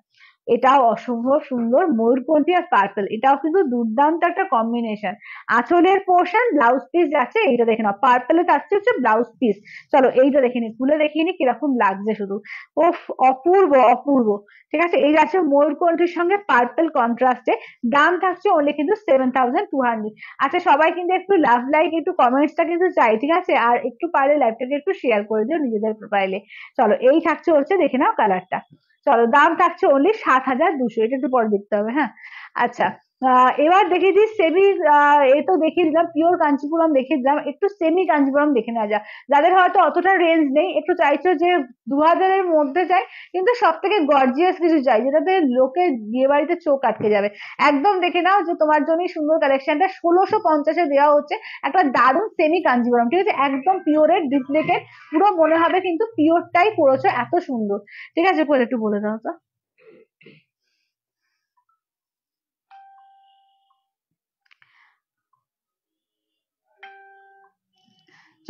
এটাও অসম্ভব সুন্দর ময়ূরপন্থী আর পার্পল এটাও কিন্তু দুর্দান্ত একটা কম্বিনেশন আঁচলের পোর্শন ব্লাউজ পিস যাচ্ছে এইটা দেখে নাও পার্পলে যাচ্ছে হচ্ছে ব্লাউজ পিস চলো এইটা দেখে নি খুলে দেখে নি কিরকম লাগছে শুধু ও অপূর্ব অপূর্ব ঠিক আছে এই যাচ্ছে ময়ূরকণ্ঠীর সঙ্গে পার্পল কন্ট্রাস্টে দাম থাকছে ওনলি কিন্তু সেভেন থাউজেন্ড টু হান্ড্রেড আচ্ছা সবাই কিন্তু একটু লাভ লাইক একটু কমেন্টসটা কিন্তু চাই ঠিক আছে আর একটু পারলে লাইভটাকে একটু শেয়ার করে দিও নিজেদের প্রোফাইলে চলো এই থাকছে হচ্ছে দেখে নাও কালারটা চলো দাম থাকছে অনলি সাত হাজার দুশো এটা একটু পরে দেখতে হবে হ্যাঁ আচ্ছা এবার দেখে দিই সেমি এ তো দেখে দিলাম পিওর কাঞ্চিপুরম দেখে দিলাম একটু সেমি কাঞ্চিপুরম দেখে নেওয়া যা যাদের হয়তো অতটা রেঞ্জ নেই একটু চাইছো যে দু হাজারের মধ্যে চাই কিন্তু সব থেকে গর্জিয়াস কিছু চাই যেটাতে লোকে বিয়ে বাড়িতে চোখ আটকে যাবে একদম দেখে নাও যে তোমার জন্যই সুন্দর কালেকশনটা ষোলোশো পঞ্চাশে দেওয়া হচ্ছে একটা দারুণ সেমি কাঞ্জিপুরম ঠিক আছে একদম পিওরের ডিপ্লিকেট পুরো মনে হবে কিন্তু পিওরটাই পড়েছো এত সুন্দর ঠিক আছে একটু বলে দাও তো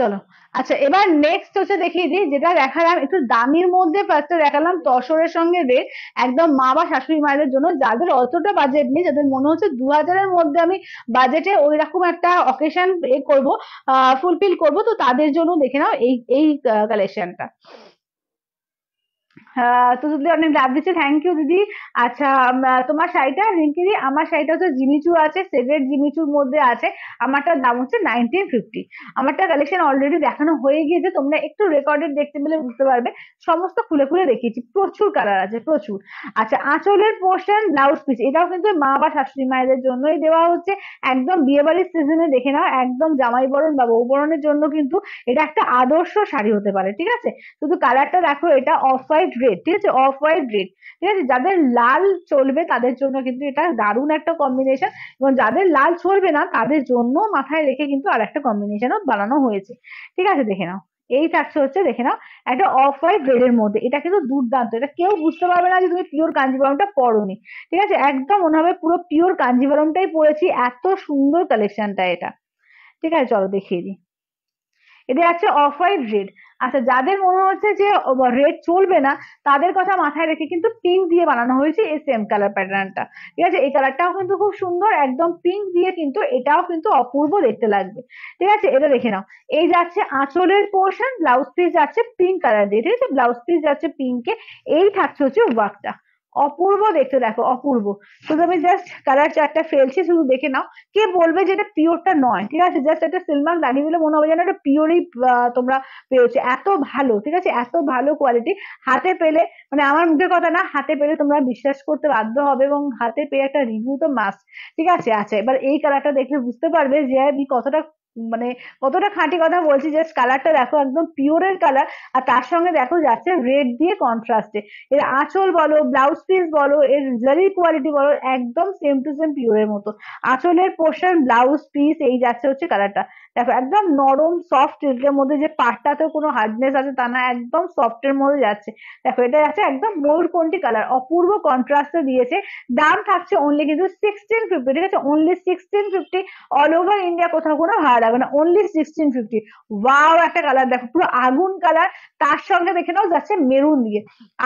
চলো আচ্ছা এবার নেক্সট হচ্ছে দেখিয়ে দিই যেটা দেখালাম একটু দামির মধ্যে ফার্স্টে দেখালাম তসরের সঙ্গে রে একদম মা বা শাশুড়ি মায়েদের জন্য যাদের অতটা বাজেট নেই যাদের মনে হচ্ছে দু হাজারের মধ্যে আমি বাজেটে ওই রকম একটা অকেশন এ করবো আহ ফুলফিল করবো তো তাদের জন্য দেখে নাও এই এই কালেকশনটা তো দিদি অনেক লাভ দিচ্ছে থ্যাংক ইউ দিদি আচ্ছা তোমার শাড়িটা রিঙ্কিদি আমার শাড়িটা হচ্ছে জিমিচু আছে সেগ্রেট জিমিচুর মধ্যে আছে আমারটার দাম হচ্ছে নাইনটিন ফিফটি আমারটা কালেকশন অলরেডি দেখানো হয়ে গিয়েছে তোমরা একটু রেকর্ডেড দেখতে পেলে বুঝতে পারবে সমস্ত খুলে খুলে দেখিয়েছি প্রচুর কালার আছে প্রচুর আচ্ছা আঁচলের পোর্শন ব্লাউজ পিস এটাও কিন্তু মা বা শাশুড়ি মায়েদের জন্যই দেওয়া হচ্ছে একদম বিয়ে বাড়ির সিজনে দেখে নাও একদম জামাই বরণ বা বউ বরণের জন্য কিন্তু এটা একটা আদর্শ শাড়ি হতে পারে ঠিক আছে শুধু কালারটা দেখো এটা অফ হোয়াইট রেড ঠিক আছে অফ হোয়াইট রেড ঠিক আছে যাদের লাল চলবে তাদের জন্য কিন্তু এটা দারুণ একটা কম্বিনেশন এবং যাদের লাল চলবে না তাদের জন্য মাথায় রেখে কিন্তু আর একটা কম্বিনেশনও বানানো হয়েছে ঠিক আছে দেখে নাও এই থাকছে হচ্ছে দেখে নাও একটা অফ হোয়াইট রেডের মধ্যে এটা কিন্তু দুর্দান্ত এটা কেউ বুঝতে পারবে না যে তুমি পিওর কাঞ্জিবরমটা পরোনি ঠিক আছে একদম মনে হবে পুরো পিওর কাঞ্জিবরমটাই পড়েছি এত সুন্দর কালেকশনটা এটা ঠিক আছে চলো দেখিয়ে দিই এদের আছে অফ হোয়াইট রেড আচ্ছা যাদের মনে হচ্ছে যে রেড চলবে না তাদের কথা মাথায় রেখে কিন্তু পিঙ্ক দিয়ে বানানো হয়েছে এই সেম কালার প্যাটার্নটা ঠিক আছে এই কালারটাও কিন্তু খুব সুন্দর একদম পিঙ্ক দিয়ে কিন্তু এটাও কিন্তু অপূর্ব দেখতে লাগবে ঠিক আছে এটা দেখে নাও এই যাচ্ছে আঁচলের পোর্শন ব্লাউজ পিস যাচ্ছে পিঙ্ক কালার দিয়ে ঠিক আছে ব্লাউজ পিস যাচ্ছে পিঙ্কে এই থাকছে হচ্ছে ওয়ার্কটা অপূর্ব দেখতে দেখো অপূর্ব তো তুমি জাস্ট কালার চারটা ফেলছি শুধু দেখে নাও কে বলবে যে এটা পিওরটা নয় ঠিক আছে জাস্ট একটা সিলমার্ক লাগিয়ে দিলে মনে হবে যেন এটা পিওরই তোমরা পেয়েছো এত ভালো ঠিক আছে এত ভালো কোয়ালিটি হাতে পেলে মানে আমার মুখের কথা না হাতে পেলে তোমরা বিশ্বাস করতে বাধ্য হবে এবং হাতে পেয়ে একটা রিভিউ তো মাস্ট ঠিক আছে আচ্ছা এবার এই কালারটা দেখলে বুঝতে পারবে যে আমি কতটা মানে কতটা খাঁটি কথা বলছি জাস্ট কালারটা দেখো একদম পিওরের কালার আর তার সঙ্গে দেখো যাচ্ছে রেড দিয়ে কন্ট্রাস্টে এর আঁচল বলো ব্লাউজ পিস বলো এর জারি কোয়ালিটি বলো একদম সেম টু সেম পিওরের মতো আঁচলের পোর্শন ব্লাউজ পিস এই যাচ্ছে হচ্ছে কালারটা দেখো একদম নরম সফট এর মধ্যে যে পাটটাতেও কোনো হার্ডনেস আছে তা না একদম সফটের মধ্যে যাচ্ছে দেখো এটা যাচ্ছে একদম কোনটি কালার অপূর্ব কন্ট্রাস্টে দিয়েছে দাম থাকছে অনলি কিন্তু সিক্সটিন ফিফটি ঠিক আছে only sixteen fifty all over India কোথাও কোনো হার লাগবে না অনলি সিক্সটিন ফিফটি ওয়াও একটা কালার দেখো পুরো আগুন কালার তার সঙ্গে দেখে নাও যাচ্ছে মেরুন দিয়ে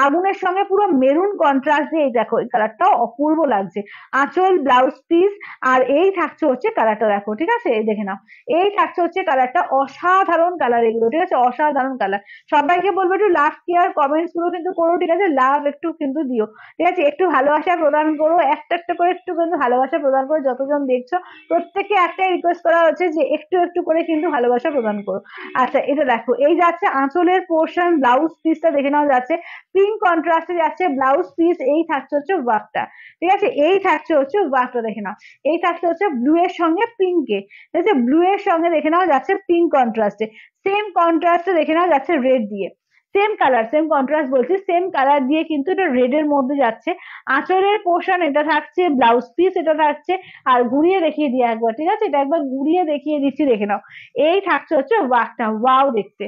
আগুনের সঙ্গে পুরো মেরুন কন্ট্রাস্ট দিয়ে এই দেখো এই কালারটাও অপূর্ব লাগছে আঁচল ব্লাউজ পিস আর এই থাকছে হচ্ছে কালারটা দেখো ঠিক আছে এই দেখে নাও এই থাকছে হচ্ছে কালারটা অসাধারণ কালার এগুলো ঠিক আছে অসাধারণ কালার সবাইকে বলবো একটু লাভ কেয়ার কমেন্টস গুলো কিন্তু করো ঠিক আছে লাভ একটু কিন্তু দিও ঠিক আছে একটু ভালোবাসা প্রদান করো একটা একটা করে একটু কিন্তু ভালোবাসা প্রদান করো যতজন দেখছো প্রত্যেকে একটাই রিকোয়েস্ট করা হচ্ছে যে একটু একটু একটু করে কিন্তু ভালোবাসা প্রদান করো আচ্ছা এটা দেখো এই যাচ্ছে আঁচলের পোর্শন ব্লাউজ পিসটা দেখে নেওয়া যাচ্ছে পিঙ্ক কন্ট্রাস্টে যাচ্ছে ব্লাউজ পিস এই থাকছে হচ্ছে ওয়ার্কটা ঠিক আছে এই থাকছে হচ্ছে ওয়ার্কটা দেখে নাও এই থাকছে হচ্ছে ব্লু এর সঙ্গে পিঙ্কে ঠিক আছে ব্লু এর সঙ্গে দেখে নেওয়া যাচ্ছে পিঙ্ক কন্ট্রাস্টে সেম কন্ট্রাস্টে দেখে নেওয়া যাচ্ছে রেড দিয়ে সেম কালার সেম কন্ট্রাস্ট বলছি সেম কালার দিয়ে কিন্তু এটা রেড এর মধ্যে যাচ্ছে আঁচলের পোষণ এটা থাকছে ব্লাউজ পিস এটা থাকছে আর ঘুরিয়ে দেখিয়ে দিয়ে একবার ঠিক আছে এটা একবার ঘুরিয়ে দেখিয়ে দিচ্ছি দেখে নাও এই থাকছে হচ্ছে ওয়াকটা ওয়াও দেখতে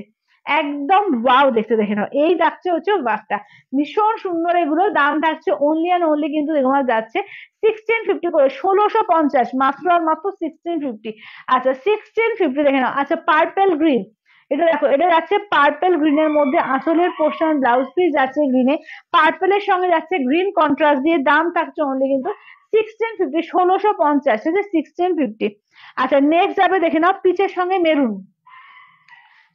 একদম ওয়াও দেখতে দেখে নাও এই থাকছে হচ্ছে ওয়াকটা ভীষণ সুন্দর এগুলো দাম থাকছে অনলি অ্যান্ড অনলি কিন্তু তোমার যাচ্ছে সিক্সটিন ফিফটি করে ষোলোশো পঞ্চাশ মাত্র আর মাত্র সিক্সটিন ফিফটি আচ্ছা সিক্সটিন ফিফটি দেখে নাও আচ্ছা পার্পেল গ্রিন এটা দেখো এটা যাচ্ছে পার্পেল গ্রিন এর মধ্যে আসলের পোর্শন ব্লাউজ পিস যাচ্ছে গ্রিন এ পার্পেল এর সঙ্গে যাচ্ছে গ্রিন কন্ট্রাস্ট দিয়ে দাম থাকছে অনলি কিন্তু সিক্সটিন ফিফটি ষোলোশো পঞ্চাশ ঠিক আছে সিক্সটিন ফিফটি আচ্ছা নেক্সট যাবে দেখে নাও পিচের সঙ্গে মেরুন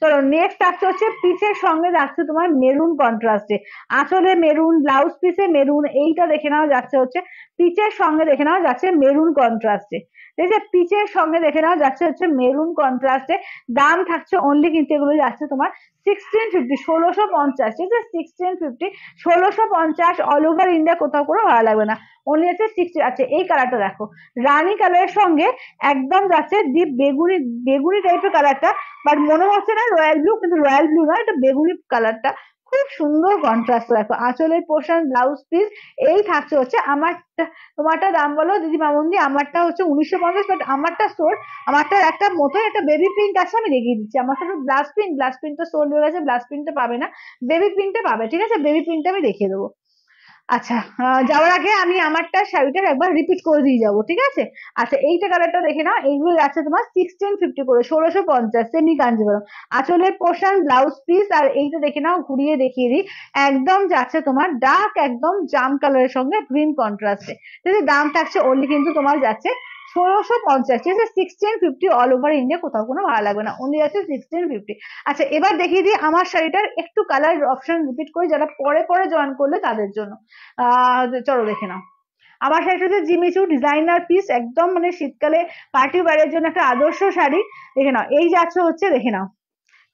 চলো নেক্সট আসছে হচ্ছে পিচের সঙ্গে যাচ্ছে তোমার মেরুন কন্ট্রাস্টে আসলে মেরুন ব্লাউজ পিসে মেরুন এইটা দেখে নেওয়া যাচ্ছে হচ্ছে পিচের সঙ্গে দেখে নেওয়া যাচ্ছে মেরুন কন্ট্রাস্টে এই যে পিচের সঙ্গে দেখে নাও যাচ্ছে হচ্ছে মেরুন কন্ট্রাস্টে দাম থাকছে অনলি কিন্তু এগুলো যাচ্ছে তোমার সিক্সটিন ফিফটি ষোলোশো পঞ্চাশ ঠিক আছে সিক্সটিন ফিফটি ষোলোশো পঞ্চাশ অল ওভার ইন্ডিয়া কোথাও করে ভালো লাগবে না অনলি আছে সিক্সটি আচ্ছা এই কালারটা দেখো রানি কালারের সঙ্গে একদম যাচ্ছে ডিপ বেগুনি বেগুনি টাইপের কালারটা বাট মনে হচ্ছে না রয়্যাল ব্লু কিন্তু রয়্যাল ব্লু না এটা বেগুনি কালারটা খুব সুন্দর কন্ট্রাস্ট দেখো আঁচলের পোর্শন ব্লাউজ পিস এই থাকছে হচ্ছে আমারটা তোমারটা দাম বলো দিদি মামুন্দি আমারটা হচ্ছে উনিশশো পঞ্চাশ বাট আমারটা সোর আমারটার একটা মতো একটা বেবি প্রিন্ট আছে আমি দেখিয়ে দিচ্ছি আমার সাথে ব্লাস্ট প্রিন্ট ব্লাস প্রিন্টটা সোল হয়ে গেছে ব্লাস টা পাবে না বেবি প্রিন্টটা পাবে ঠিক আছে বেবি প্রিন্টটা আমি দেখিয়ে দেবো আচ্ছা যাওয়ার আগে আমি আমারটা শাড়িটা একবার রিপিট করে দিয়ে যাবো ঠিক আছে আচ্ছা এইটা কালারটা দেখে নাও এইগুলো আছে তোমার সিক্সটিন ফিফটি করে ষোলোশো পঞ্চাশ সেমি বলো আঁচলের পোর্শন ব্লাউজ পিস আর এইটা দেখে নাও ঘুরিয়ে দেখিয়ে দিই একদম যাচ্ছে তোমার ডার্ক একদম জাম কালারের সঙ্গে গ্রিন কন্ট্রাস্টে যদি দাম থাকছে ওনলি কিন্তু তোমার যাচ্ছে ষোলোশো পঞ্চাশ ঠিক আছে sixteen fifty all over India কোথাও কোনো ভালো লাগবে না অনলি আছে সিক্সটিন ফিফটি আচ্ছা এবার দেখিয়ে দিই আমার শাড়িটার একটু কালার অপশন রিপিট করি যারা পরে পরে জয়েন করলে তাদের জন্য চলো দেখে নাও আমার শাড়িটা হচ্ছে জিমিচু ডিজাইনার পিস একদম মানে শীতকালে পার্টি বাড়ির জন্য একটা আদর্শ শাড়ি দেখে নাও এই যাচ্ছে হচ্ছে দেখে নাও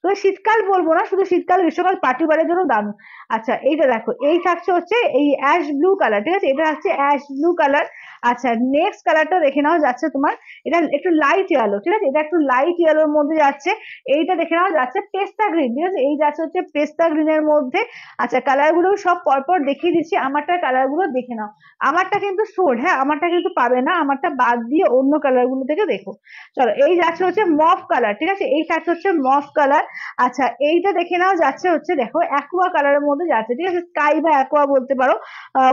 তো শীতকাল বলবো না শুধু শীতকাল গ্রীষ্মকাল পার্টি বারের জন্য দাম আচ্ছা এইটা দেখো এই থাকছে হচ্ছে এই অ্যাশ ব্লু কালার ঠিক আছে এটা হচ্ছে অ্যাশ ব্লু কালার আচ্ছা নেক্সট কালারটা দেখে নাও যাচ্ছে তোমার এটা একটু লাইট ইয়েলো ঠিক আছে এটা একটু লাইট ইয়েলোর মধ্যে যাচ্ছে এইটা দেখে নাও যাচ্ছে পেস্তা গ্রিন ঠিক আছে এই যাচ্ছে হচ্ছে পেস্তা গ্রিনের মধ্যে আচ্ছা কালারগুলো সব পরপর দেখিয়ে দিচ্ছি আমারটা কালারগুলো দেখে নাও আমারটা কিন্তু শোড হ্যাঁ আমারটা কিন্তু পাবে না আমারটা বাদ দিয়ে অন্য কালারগুলো থেকে দেখো চলো এই যাচ্ছে হচ্ছে মফ কালার ঠিক আছে এই থাকছে হচ্ছে মফ কালার আচ্ছা এইটা দেখে নাও যাচ্ছে হচ্ছে দেখো অ্যাকোয়া কালারের মধ্যে যাচ্ছে ঠিক আছে স্কাই বা অ্যাকুয়া বলতে পারো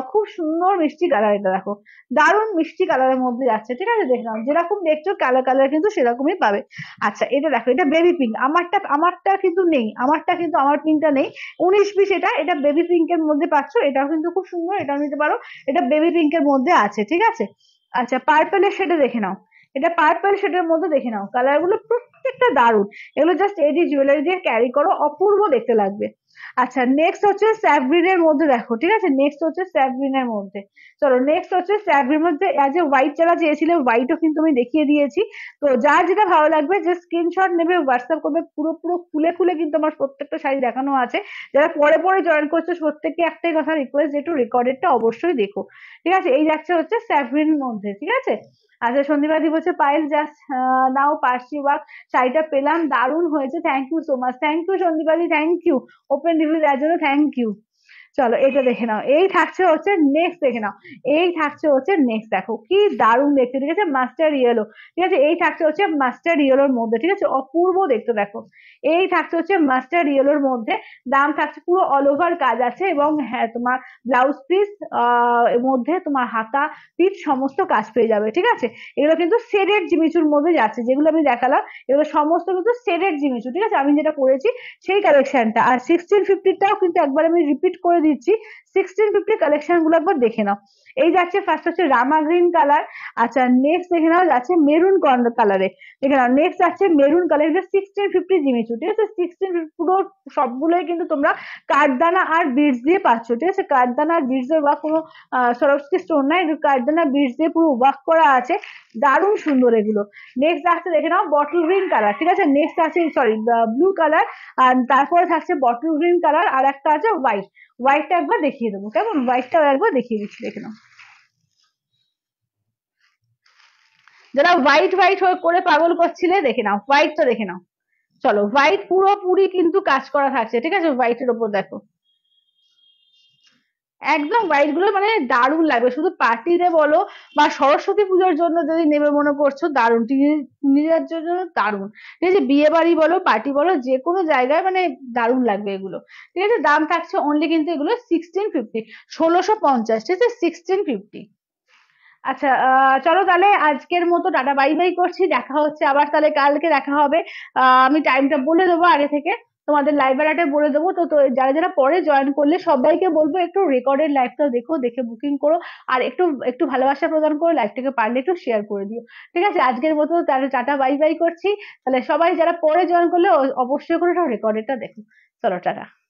খুব সুন্দর মিষ্টি কালার এটা দেখো দারুণ মিষ্টি কালারের মধ্যে যাচ্ছে ঠিক আছে দেখে নাও যেরকম দেখছো কালার কালার কিন্তু সেরকমই পাবে আচ্ছা এটা দেখো এটা বেবি পিঙ্ক আমারটা আমারটা কিন্তু নেই আমারটা কিন্তু আমার পিঙ্কটা নেই উনিশ বিশ এটা এটা বেবি পিঙ্কের মধ্যে পাচ্ছ এটাও কিন্তু খুব সুন্দর এটাও নিতে পারো এটা বেবি পিঙ্কের মধ্যে আছে ঠিক আছে আচ্ছা পার্পেলের সেটা দেখে নাও এটা পার্পল শেডের মধ্যে দেখে নাও কালারগুলো প্রত্যেকটা দারুণ এগুলো জাস্ট এডি জুয়েলারি দিয়ে ক্যারি করো অপূর্ব দেখতে লাগবে আচ্ছা নেক্সট হচ্ছে স্যাভরিনের মধ্যে দেখো ঠিক আছে নেক্সট হচ্ছে স্যাভরিনের মধ্যে চলো নেক্সট হচ্ছে স্যাভরিনের মধ্যে অ্যাজ এ হোয়াইট যারা চেয়েছিলে হোয়াইটও কিন্তু আমি দেখিয়ে দিয়েছি তো যার যেটা ভালো লাগবে যে স্ক্রিনশট নেবে হোয়াটসঅ্যাপ করবে পুরো পুরো খুলে খুলে কিন্তু আমার প্রত্যেকটা শাড়ি দেখানো আছে যারা পরে পরে জয়েন করছো প্রত্যেককে একটাই কথা রিকোয়েস্ট একটু রেকর্ডেডটা অবশ্যই দেখো ঠিক আছে এই যাচ্ছে হচ্ছে স্যাভরিনের মধ্যে ঠিক আছে আচ্ছা সন্ধিবাদি বলছে পাইল জাস্ট নাও পার্সি ওয়াক শাড়িটা পেলাম দারুণ হয়েছে thank you so much thank you সন্ধিবাদি থ্যাংক ইউ ওপেন রিভিউ দেওয়ার জন্য থ্যাংক ইউ চলো এটা দেখে নাও এই থাকছে হচ্ছে নেক্সট দেখে নাও এই থাকছে হচ্ছে নেক্সট দেখো কি দারুণ দেখতে ঠিক আছে মাস্টার ইয়েলো ঠিক আছে এই থাকছে হচ্ছে মাস্টার ইয়েলোর মধ্যে ঠিক আছে অপূর্ব দেখতে দেখো এই থাকছে হচ্ছে মাস্টার ইয়েলোর মধ্যে দাম থাকছে পুরো অল ওভার কাজ আছে এবং হ্যাঁ তোমার ব্লাউজ পিস মধ্যে তোমার হাতা পিস সমস্ত কাজ পেয়ে যাবে ঠিক আছে এগুলো কিন্তু সেডেড জিমিচুর মধ্যে যাচ্ছে যেগুলো আমি দেখালাম এগুলো সমস্ত কিন্তু সেডেড জিমিচুর ঠিক আছে আমি যেটা করেছি সেই কালেকশনটা আর সিক্সটিন ফিফটিটাও কিন্তু একবার আমি রিপিট করে দিচ্ছি সিক্সটিন ফিফটি কালেকশন গুলো একবার দেখে নাও এই যাচ্ছে ফার্স্ট হচ্ছে রামা গ্রিন কালার আচ্ছা নেক্সট দেখে নাও যাচ্ছে মেরুন কালারে দেখে নাও নেক্সট যাচ্ছে মেরুন কালার সিক্সটিন ফিফটি জিমি ঠিক আছে সিক্সটিন পুরো সবগুলোই কিন্তু তোমরা কাঠদানা আর বিটস দিয়ে পাচ্ছ ঠিক আছে কাঠদানা আর বিটস বা কোনো সরস্বতী স্টোন নাই এগুলো কাঠদানা বিটস দিয়ে পুরো ওয়াক করা আছে দারুণ সুন্দর এগুলো নেক্সট আসছে দেখে নাও বটল গ্রিন কালার ঠিক আছে নেক্সট আছে সরি ব্লু কালার আর তারপরে থাকছে বটল গ্রিন কালার আর একটা আছে হোয়াইট হোয়াইটটা একবার দেখিয়ে দেবো কেমন হোয়াইটটাও একবার দেখিয়ে দিচ্ছি দেখে নাও যারা হোয়াইট হোয়াইট করে পাগল করছিলে দেখে নাও হোয়াইট টা দেখে নাও চলো হোয়াইট পুরোপুরি কিন্তু কাজ করা থাকছে ঠিক আছে হোয়াইট এর ওপর দেখো একদম হোয়াইট গুলো মানে দারুণ লাগবে শুধু পার্টিতে বলো বা সরস্বতী পুজোর জন্য যদি নেবে মনে করছো দারুণ নিজের জন্য দারুণ ঠিক আছে বিয়ে বাড়ি বলো পার্টি বলো যে কোনো জায়গায় মানে দারুন লাগবে এগুলো ঠিক আছে দাম থাকছে অনলি কিন্তু এগুলো সিক্সটিন ফিফটি ষোলোশো পঞ্চাশ ঠিক আছে সিক্সটিন ফিফটি আচ্ছা চলো তাহলে আজকের মতো টাটা বাই বাই করছি দেখা হচ্ছে আবার তাহলে কালকে দেখা হবে আমি টাইমটা বলে দেবো আগে থেকে তোমাদের লাইভ অ্যালার্টে বলে দেবো তো যারা যারা পরে জয়েন করলে সবাইকে বলবো একটু রেকর্ডেড লাইভটা দেখো দেখে বুকিং করো আর একটু একটু ভালোবাসা প্রদান করো লাইভটাকে পারলে একটু শেয়ার করে দিও ঠিক আছে আজকের মতো তাহলে টাটা বাই বাই করছি তাহলে সবাই যারা পরে জয়েন করলে অবশ্যই করে টা দেখো চলো টাটা